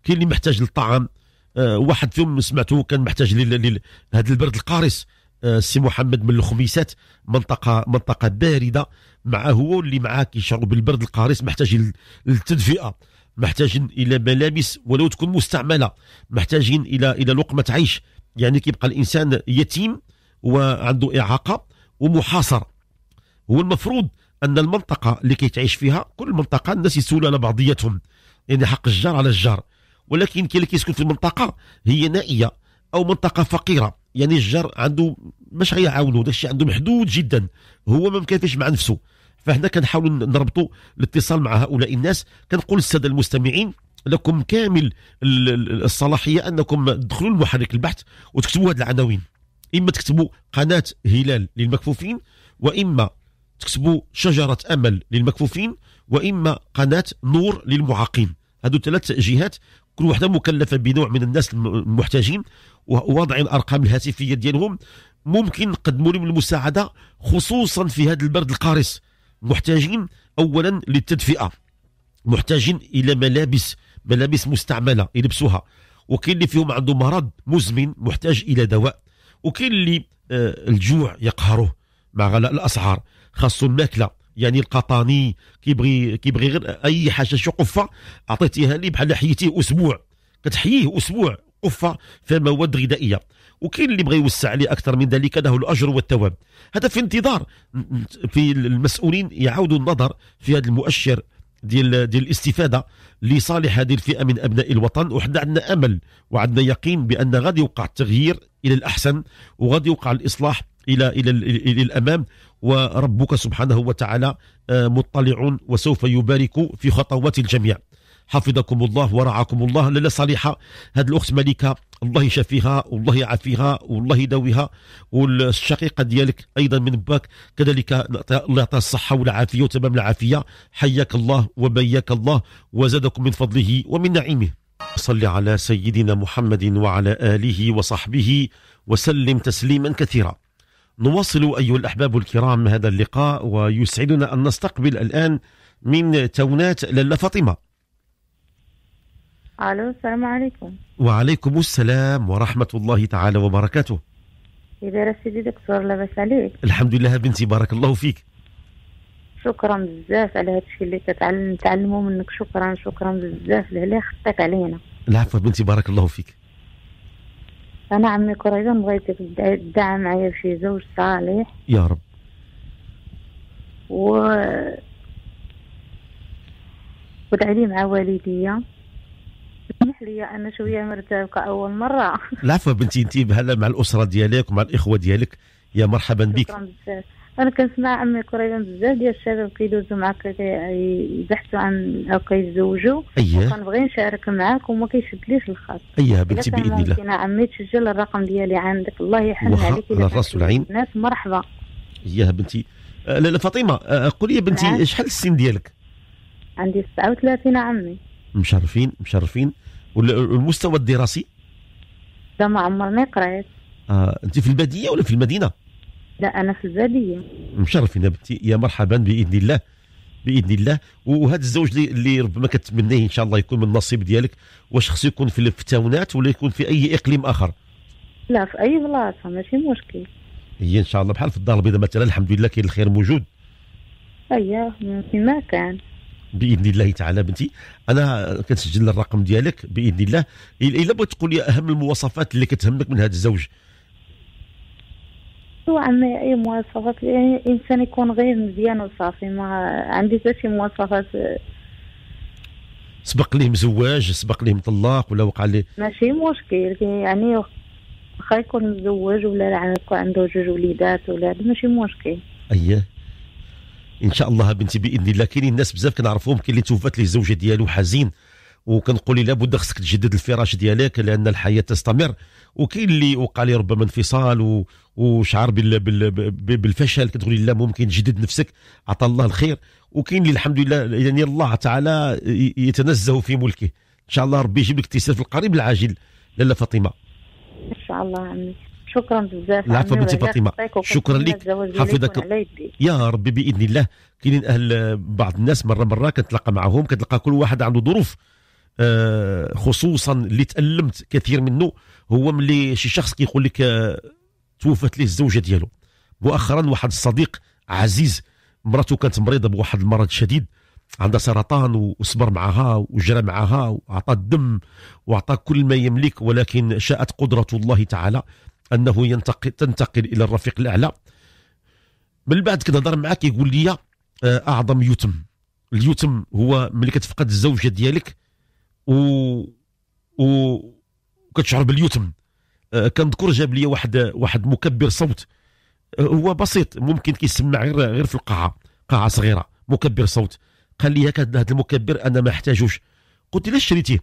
كاين اللي محتاج للطعام آه، واحد فيهم سمعته كان محتاج لهذا البرد القارس السي آه، محمد من الخميسات منطقه منطقه بارده مع هو اللي معاه كيشعروا بالبرد القارس محتاجين للتدفئه محتاجين الى ملابس ولو تكون مستعمله محتاجين الى الى لقمه عيش يعني كيبقى الانسان يتيم وعنده اعاقه ومحاصر هو المفروض ان المنطقه اللي كيتعيش فيها كل منطقه الناس يسولوا على بعضياتهم يعني حق الجار على الجار ولكن كاين اللي كيسكن في المنطقه هي نائيه او منطقه فقيره يعني الجار عنده باش غيعاونو داكشي عنده محدود جدا هو ما مكافيش مع نفسه فهنا كنحاولوا نربطوا الاتصال مع هؤلاء الناس كنقول السادة المستمعين لكم كامل الصلاحيه انكم تدخلوا المحرك البحث وتكتبوا هذه العناوين اما تكتبوا قناه هلال للمكفوفين واما تكتبوا شجره امل للمكفوفين واما قناه نور للمعاقين هادو ثلاث جهات كل وحده مكلفه بنوع من الناس المحتاجين ووضعين الارقام الهاتفيه ديالهم ممكن نقدموا لهم المساعده خصوصا في هذا البرد القارس محتاجين اولا للتدفئه محتاجين الى ملابس ملابس مستعمله يلبسوها وكاين اللي فيهم عنده مرض مزمن محتاج الى دواء وكاين اللي آه، الجوع يقهره مع غلاء الاسعار خاصه الماكله يعني القطاني كيبغي كيبغي غير اي حاجه شي قفه اعطيتيها لي بحال حييتيه اسبوع كتحييه اسبوع قفه في مواد غذائيه وكاين اللي بغى يوسع عليه اكثر من ذلك له الاجر والثواب هذا في انتظار في المسؤولين يعاودوا النظر في هذا المؤشر ديال ديال الاستفاده لصالح هذه الفئه من ابناء الوطن وحنا عندنا امل وعندنا يقين بان غادي يوقع التغيير الى الاحسن وغادي يوقع الاصلاح الى الى الى الامام وربك سبحانه وتعالى آه، مطلع وسوف يبارك في خطوات الجميع حفظكم الله ورعاكم الله لا صالحه هذه الاخت ملكه الله يشافيها والله يعافيها والله يداويها والشقيقه ديالك ايضا من باك كذلك الله يعطيها الصحه والعافيه وتمام العافيه حياك الله وبياك الله وزادكم من فضله ومن نعيمه صل على سيدنا محمد وعلى اله وصحبه وسلم تسليما كثيرا نواصل أيها الأحباب الكرام هذا اللقاء ويسعدنا أن نستقبل الآن من تونات للا فاطمة ألو السلام عليكم وعليكم السلام ورحمة الله تعالى وبركاته إذا سيدي دكتور لاباس عليك الحمد لله بنتي بارك الله فيك شكرا بزاف على هذا الشيء اللي تتعلم تعلمه منك شكرا شكرا بزاف لهلا خطيت علينا العفو بنتي بارك الله فيك أنا عمي قريبا بغيتك تدعي معايا في زوج صالح يا رب و ودعي لي مع والديا اسمح لي انا شويه مرتبكه اول مره العفو بنتي انت بهلا مع الاسره ديالك ومع الاخوه ديالك يا مرحبا بك شكرا بزاف انا كنسمع عمي قريبا بزاف ديال الشباب كيدوزوا معاك يبحثوا عن او كيتزوجوا اييه وكنبغي نشارك معاك وما كيشدليش الخط اييه بنتي باذن الله انا عمي تسجل الرقم ديالي عندك الله يحن عليك على الراس والعين الناس مرحبا اييه بنتي آه فاطمه آه قولي يا بنتي نعم. شحال السن ديالك عندي 39 عمي مشرفين مشرفين والمستوى الدراسي لا ما عمرني قريت آه انت في الباديه ولا في المدينه لا انا في الباديه مشرفين يا مرحبا باذن الله باذن الله وهذا الزوج اللي ربما كتمنيه ان شاء الله يكون من النصيب ديالك واش خصو يكون في التاونات ولا يكون في اي اقليم اخر لا في اي بلاصه ماشي مشكل هي ان شاء الله بحال في الدار البيضاء مثلا الحمد لله كاين الخير موجود اييه ما كان باذن الله تعالى بنتي انا كنسجل الرقم ديالك باذن الله الا بغيت تقول لي اهم المواصفات اللي كتهمك من هذا الزوج هو عندي اي مواصفات يعني انسان يكون غير مزيان وصافي ما عندي حتى شي مواصفات سبق ليه زواج سبق ليه طلاق ولا وقع ليه ماشي مشكل يعني واخا يكون مزوج ولا عنده جوج وليدات ولا هذا ماشي مشكل اييه ان شاء الله بنتي باذن الله كاينين الناس بزاف كنعرفوهم كاين اللي توفات ليه الزوجه ديالو حزين وكنقولي لابد خصك تجدد الفراش ديالك لان الحياه تستمر وكاين اللي وقع لي ربما انفصال وشعر بال... بال... بالفشل كتقول لا ممكن تجدد نفسك عطى الله الخير وكاين اللي الحمد لله يعني الله تعالى يتنزه في ملكه ان شاء الله ربي يجيب لك تيسير في القريب العاجل لاله فاطمه ان شاء الله عمي شكرا بزاف العفو بنتي فاطمه شكرا لك حفظك يا ربي باذن الله كاينين اهل بعض الناس مره مره كنتلاقى معهم كتلقى كل واحد عنده ظروف آه، خصوصا اللي تالمت كثير منه هو ملي شي شخص كيقول لك آه، توفات ليه الزوجه ديالو مؤخرا واحد الصديق عزيز مراته كانت مريضه بواحد المرض شديد عندها سرطان وصبر معها وجرى معها وعطى الدم وعطى كل ما يملك ولكن شاءت قدرة الله تعالى أنه ينتقل تنتقل إلى الرفيق الأعلى من بعد كنهضر معاه كيقول لي آه، أعظم يتم اليتم هو ملي كتفقد الزوجة ديالك و و كتشعر باليتم آه، كنذكر جاب لي واحد واحد مكبر صوت آه، هو بسيط ممكن كيسمع غير غير في القاعه قاعه صغيره مكبر صوت قال لي هاك هذا المكبر انا ما احتاجوش قلت لي شريتيه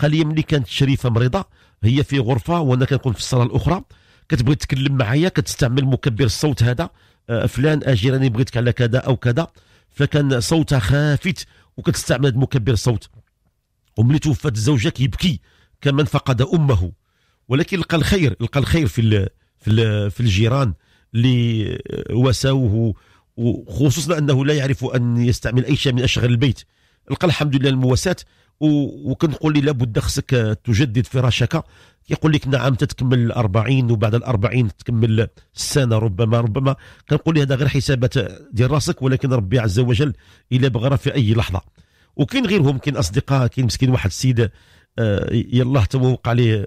قال لي ملي كانت شريفه مريضه هي في غرفه وانا كنكون في الصاله الاخرى كتبغي تتكلم معايا كتستعمل مكبر الصوت هذا آه، فلان اجي راني بغيتك على كذا او كذا فكان صوتها خافت وكتستعمل مكبر الصوت وملي توفات الزوجة كيبكي كمن فقد أمه ولكن لقى الخير لقى الخير في الـ في, الـ في الجيران اللي وساوه وخصوصا أنه لا يعرف أن يستعمل أي شيء من أشغال البيت لقى الحمد لله المواساة وكنقول لي لابد خصك تجدد فراشك يقول لك نعم تتكمل الأربعين وبعد الأربعين تكمل السنة ربما ربما كنقول لي هذا غير حسابات ديال راسك ولكن ربي عز وجل إلا بغى في أي لحظة وكاين غيرهم كاين اصدقاء كاين مسكين واحد السيد آه، يلاه تو وقع عليه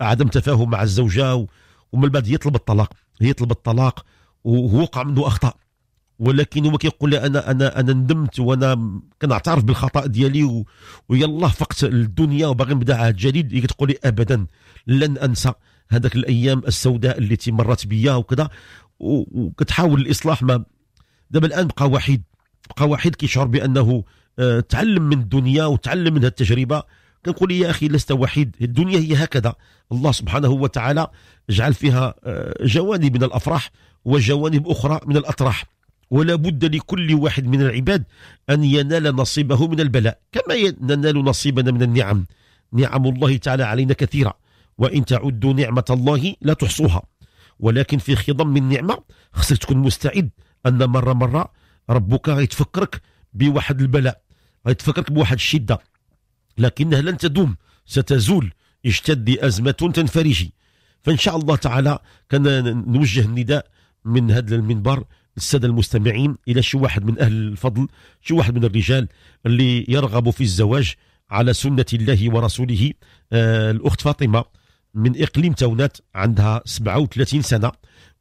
عدم تفاهم مع الزوجه ومن بعد يطلب الطلاق هي الطلاق ووقع منه اخطاء ولكن هو كيقول لي انا انا انا ندمت وانا كنعترف بالخطا ديالي و... فقت الدنيا وباغي نبدا عهد جديد هي كتقول لي ابدا لن انسى هذاك الايام السوداء التي مرت بيا وكذا و... وكتحاول الاصلاح ما دابا الان بقى وحيد بقى وحيد كيشعر بانه آه، تعلم من الدنيا وتعلم من التجربة كنقول يا أخي لست وحيد الدنيا هي هكذا الله سبحانه وتعالى جعل فيها آه، جوانب من الأفراح وجوانب أخرى من الأطراح ولا بد لكل واحد من العباد أن ينال نصيبه من البلاء كما ننال نصيبنا من النعم نعم الله تعالى علينا كثيرة وإن تعدوا نعمة الله لا تحصوها ولكن في خضم النعمة خصك تكون مستعد أن مرة مرة ربك يتفكرك بواحد البلاء تفكرك بواحد الشدة لكنها لن تدوم ستزول اشتد أزمة تنفرجي فإن شاء الله تعالى كان نوجه النداء من هذا المنبر الساده المستمعين الى شي واحد من اهل الفضل شي واحد من الرجال اللي يرغب في الزواج على سنه الله ورسوله آه الاخت فاطمه من اقليم تونات عندها 37 سنه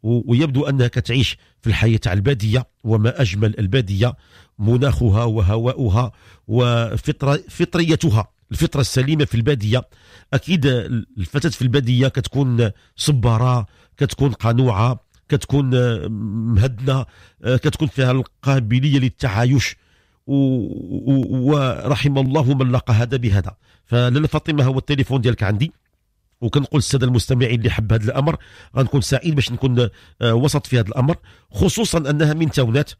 ويبدو أنها كتعيش في الحياة تاع البادية وما أجمل البادية مناخها وهواؤها وفطريتها الفطرة السليمة في البادية أكيد الفتاة في البادية كتكون صبارة كتكون قنوعة كتكون مهدنة كتكون فيها القابلية للتعايش ورحم الله من لقى هذا بهذا فلاله فاطمه هو التليفون ديالك عندي وكنقول للساده المستمعين اللي حب هذا الامر غنكون سعيد باش نكون آه، وسط في هذا الامر خصوصا انها من تاونات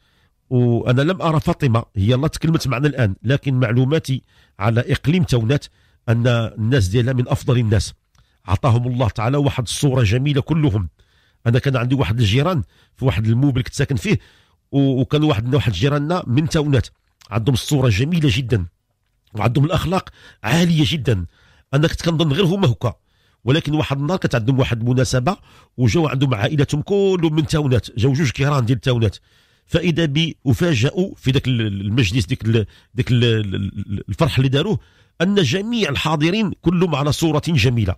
وانا لم ارى فاطمه هي الله تكلمت معنا الان لكن معلوماتي على اقليم تاونات ان الناس ديالها من افضل الناس عطاهم الله تعالى واحد الصوره جميله كلهم انا كان عندي واحد الجيران في واحد الموبل كنت ساكن فيه وكان واحد واحد جيراننا من تاونات عندهم الصوره جميله جدا وعندهم الاخلاق عاليه جدا انا كنت كنظن غير هما هكا ولكن واحد النهار كانت عندهم واحد المناسبه وجاو عندهم عائلتهم كلهم من تاونات جاو جوج كيران ديال تاونات فاذا بي افاجئوا في ذاك المجلس ديك ديك الفرح اللي داروه ان جميع الحاضرين كلهم على صوره جميله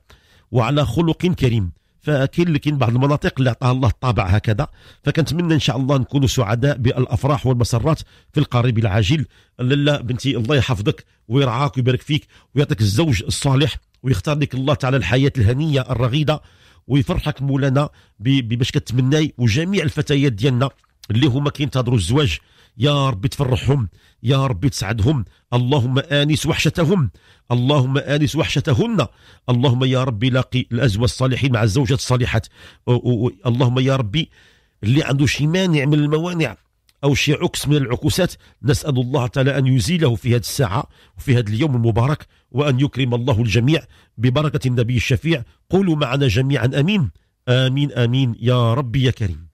وعلى خلق كريم فكاين كاين بعض المناطق اللي عطاها الله الطابع هكذا فكنتمنى ان شاء الله نكونوا سعداء بالافراح والمسرات في القريب العاجل لاله بنتي الله يحفظك ويرعاك ويبارك فيك ويعطيك الزوج الصالح ويختار لك الله تعالى الحياه الهنيه الرغيده ويفرحك مولانا باش كتمناي وجميع الفتيات ديالنا اللي هما كينتظروا الزواج يا ربي تفرحهم يا ربي تسعدهم اللهم آنس وحشتهم اللهم آنس وحشتهن اللهم يا ربي لاقي الأزواج الصالحين مع الزوجات الصالحات اللهم يا ربي اللي عنده شي مانع من الموانع أو شي عكس من العكوسات نسأل الله تعالى أن يزيله في هذه الساعة وفي هذا اليوم المبارك وأن يكرم الله الجميع ببركة النبي الشفيع قولوا معنا جميعا أمين آمين آمين يا ربي يا كريم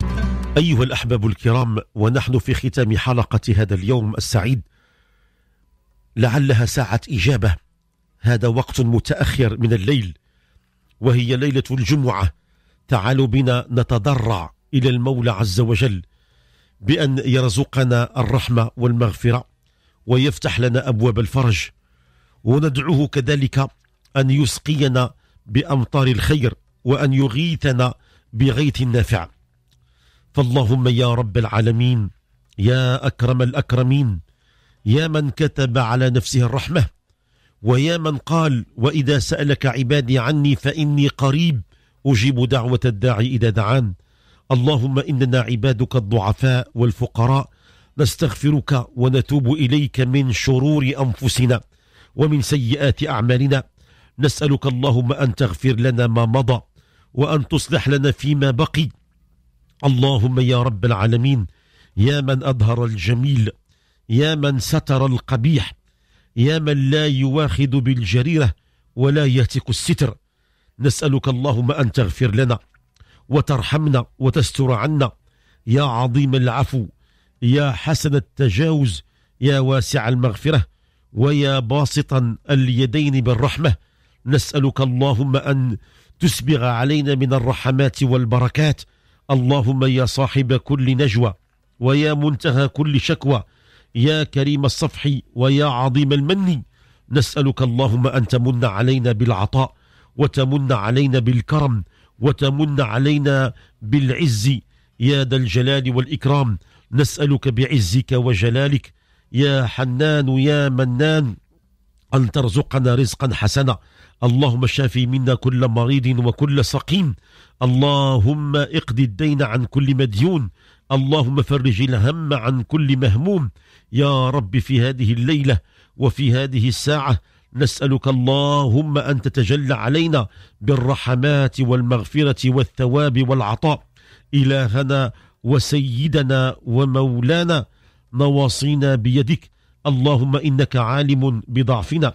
أيها الأحباب الكرام ونحن في ختام حلقة هذا اليوم السعيد لعلها ساعة إجابة هذا وقت متأخر من الليل وهي ليلة الجمعة تعالوا بنا نتضرع إلى المولى عز وجل بأن يرزقنا الرحمة والمغفرة ويفتح لنا أبواب الفرج وندعوه كذلك أن يسقينا بأمطار الخير وأن يغيثنا بغيث نافع فاللهم يا رب العالمين يا أكرم الأكرمين يا من كتب على نفسه الرحمة ويا من قال وإذا سألك عبادي عني فإني قريب أجيب دعوة الداعي إذا دعان اللهم إننا عبادك الضعفاء والفقراء نستغفرك ونتوب إليك من شرور أنفسنا ومن سيئات أعمالنا نسألك اللهم أن تغفر لنا ما مضى وأن تصلح لنا فيما بقي اللهم يا رب العالمين يا من أظهر الجميل يا من ستر القبيح يا من لا يواخذ بالجريرة ولا يهتك الستر نسألك اللهم أن تغفر لنا وترحمنا وتستر عنا يا عظيم العفو يا حسن التجاوز يا واسع المغفرة ويا باسطا اليدين بالرحمة نسألك اللهم أن تسبغ علينا من الرحمات والبركات اللهم يا صاحب كل نجوى ويا منتهى كل شكوى يا كريم الصفح ويا عظيم المن نسألك اللهم أن تمن علينا بالعطاء وتمن علينا بالكرم وتمن علينا بالعز يا ذا الجلال والإكرام نسألك بعزك وجلالك يا حنان يا منان أن ترزقنا رزقا حسنا اللهم شافي منا كل مريض وكل سقيم اللهم اقض الدين عن كل مديون اللهم فرج الهم عن كل مهموم يا رب في هذه الليلة وفي هذه الساعة نسألك اللهم أن تتجلى علينا بالرحمات والمغفرة والثواب والعطاء إلهنا وسيدنا ومولانا نواصينا بيدك اللهم إنك عالم بضعفنا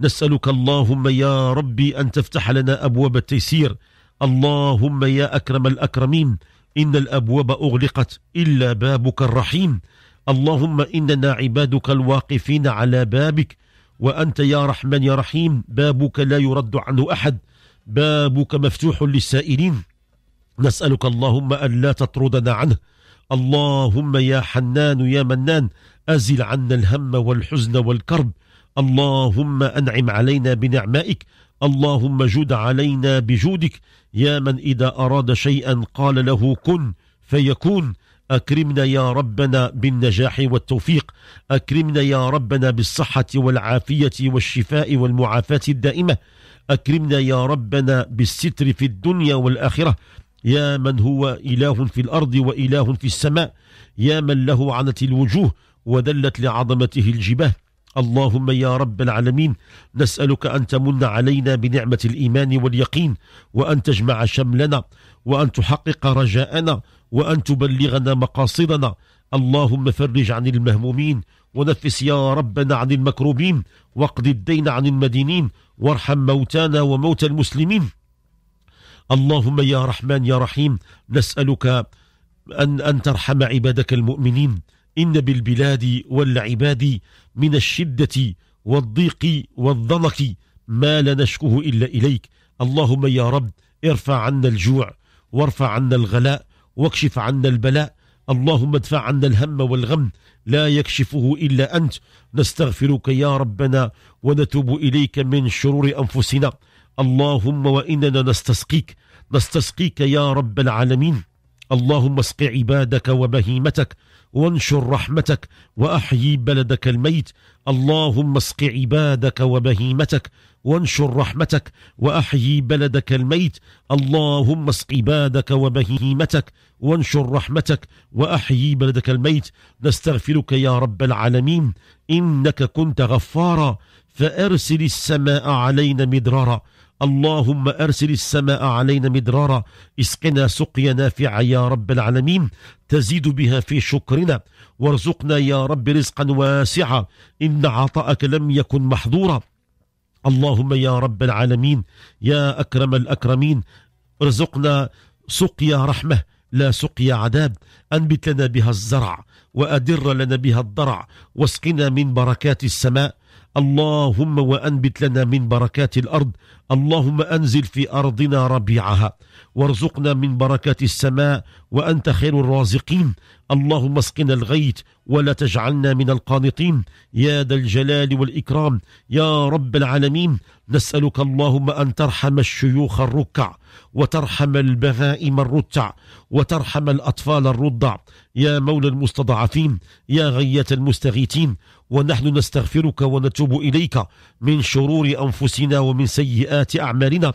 نسألك اللهم يا ربي أن تفتح لنا أبواب التيسير اللهم يا أكرم الأكرمين إن الأبواب أغلقت إلا بابك الرحيم اللهم إننا عبادك الواقفين على بابك وأنت يا رحمن يا رحيم بابك لا يرد عنه أحد بابك مفتوح للسائلين نسألك اللهم أن لا تطردنا عنه اللهم يا حنان يا منان أزل عنا الهم والحزن والكرب اللهم أنعم علينا بنعمائك اللهم جود علينا بجودك يا من إذا أراد شيئا قال له كن فيكون أكرمنا يا ربنا بالنجاح والتوفيق أكرمنا يا ربنا بالصحة والعافية والشفاء والمعافاة الدائمة أكرمنا يا ربنا بالستر في الدنيا والآخرة يا من هو إله في الأرض وإله في السماء يا من له عنت الوجوه وذلت لعظمته الجباه اللهم يا رب العالمين نسألك أن تمن علينا بنعمة الإيمان واليقين وأن تجمع شملنا وأن تحقق رجاءنا وأن تبلغنا مقاصدنا اللهم فرج عن المهمومين ونفس يا ربنا عن المكروبين واقض الدين عن المدينين وارحم موتانا وموتى المسلمين اللهم يا رحمن يا رحيم نسألك أن, أن ترحم عبادك المؤمنين إن بالبلاد والعباد من الشدة والضيق والضنك ما لا نشكوه إلا إليك اللهم يا رب ارفع عنا الجوع وارفع عنا الغلاء واكشف عنا البلاء اللهم ادفع عنا الهم والغم لا يكشفه إلا أنت نستغفرك يا ربنا ونتوب إليك من شرور أنفسنا اللهم وإننا نستسقيك نستسقيك يا رب العالمين اللهم اسق عبادك وبهيمتك وانشر رحمتك وأحيي بلدك الميت اللهم اسق عبادك وبهيمتك وانشر رحمتك وأحيي بلدك الميت اللهم اسق عبادك وبهيمتك وانشر رحمتك وأحيي بلدك الميت نستغفرك يا رب العالمين إنك كنت غفارا فأرسل السماء علينا مدرارا اللهم أرسل السماء علينا مدرارا اسقنا سقيا نافعا يا رب العالمين تزيد بها في شكرنا وارزقنا يا رب رزقا واسعا إن عطاءك لم يكن محظورا اللهم يا رب العالمين يا أكرم الأكرمين ارزقنا سقيا رحمة لا سقيا عذاب أنبت لنا بها الزرع وأدر لنا بها الضرع واسقنا من بركات السماء اللهم وأنبت لنا من بركات الأرض اللهم أنزل في أرضنا ربيعها وارزقنا من بركات السماء وأنت خير الرازقين اللهم اسقنا الغيث ولا تجعلنا من القانطين يا ذا الجلال والإكرام يا رب العالمين نسألك اللهم أن ترحم الشيوخ الركع وترحم البهائم الرتع وترحم الأطفال الرضع يا مولى المستضعفين يا غية المستغيثين ونحن نستغفرك ونتوب إليك من شرور أنفسنا ومن سيئات أعمالنا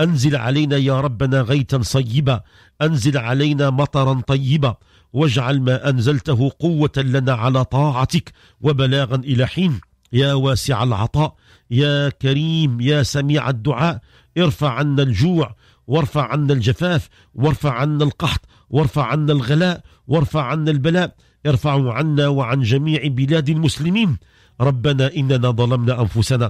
أنزل علينا يا ربنا غيثا صيبا أنزل علينا مطرا طيبا واجعل ما أنزلته قوة لنا على طاعتك وبلاغا إلى حين يا واسع العطاء يا كريم يا سميع الدعاء ارفع عنا الجوع وارفع عنا الجفاف وارفع عنا القحط وارفع عنا الغلاء وارفع عنا البلاء ارفعوا عنا وعن جميع بلاد المسلمين ربنا إننا ظلمنا أنفسنا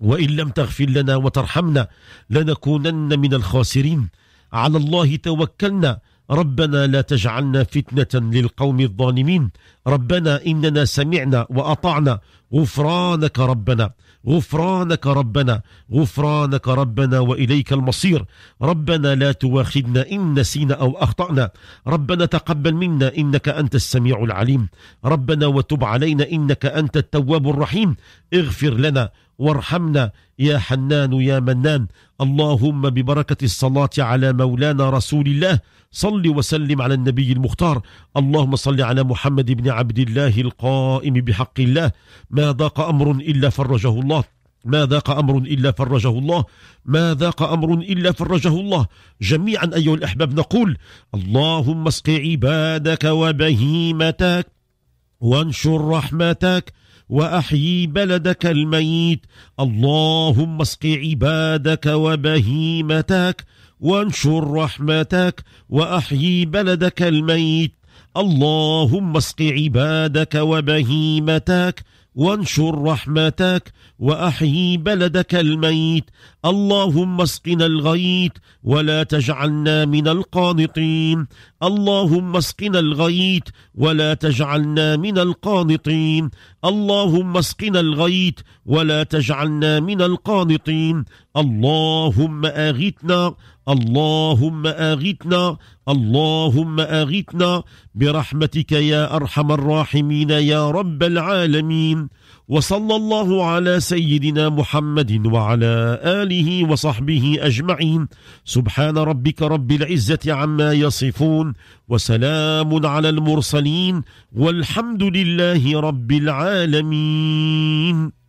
وإن لم تغفر لنا وترحمنا لنكونن من الخاسرين على الله توكلنا ربنا لا تجعلنا فتنة للقوم الظالمين ربنا إننا سمعنا وأطعنا غفرانك ربنا غفرانك ربنا غفرانك ربنا وإليك المصير ربنا لا تواخذنا إن نسينا أو أخطأنا ربنا تقبل منا إنك أنت السميع العليم ربنا وتب علينا إنك أنت التواب الرحيم اغفر لنا وارحمنا يا حنان يا منان اللهم ببركة الصلاة على مولانا رسول الله صل وسلم على النبي المختار اللهم صل على محمد بن عبد الله القائم بحق الله ما ضاق أمر إلا فرجه الله ما ذاق أمر إلا فرجه الله ما ذاق أمر إلا فرجه الله جميعا أيها الأحباب نقول اللهم اسق عبادك وبهيمتك وانشر رحمتك وأحيي بلدك الميت اللهم اسق عبادك وبهيمتك وانشر رحمتك وأحيي بلدك الميت اللهم اسق عبادك وبهيمتك وانشر رحمتك وأحيي بلدك الميت اللهم اسقنا الغيث ولا تجعلنا من القانطين اللهم اسقنا الغيث ولا تجعلنا من القانطين اللهم اسقنا الغيث ولا تجعلنا من القانطين اللهم اغثنا اللهم اغثنا اللهم اغثنا برحمتك يا أرحم الراحمين يا رب العالمين وصلى الله على سيدنا محمد وعلى آله وصحبه أجمعين سبحان ربك رب العزة عما يصفون وسلام على المرسلين والحمد لله رب العالمين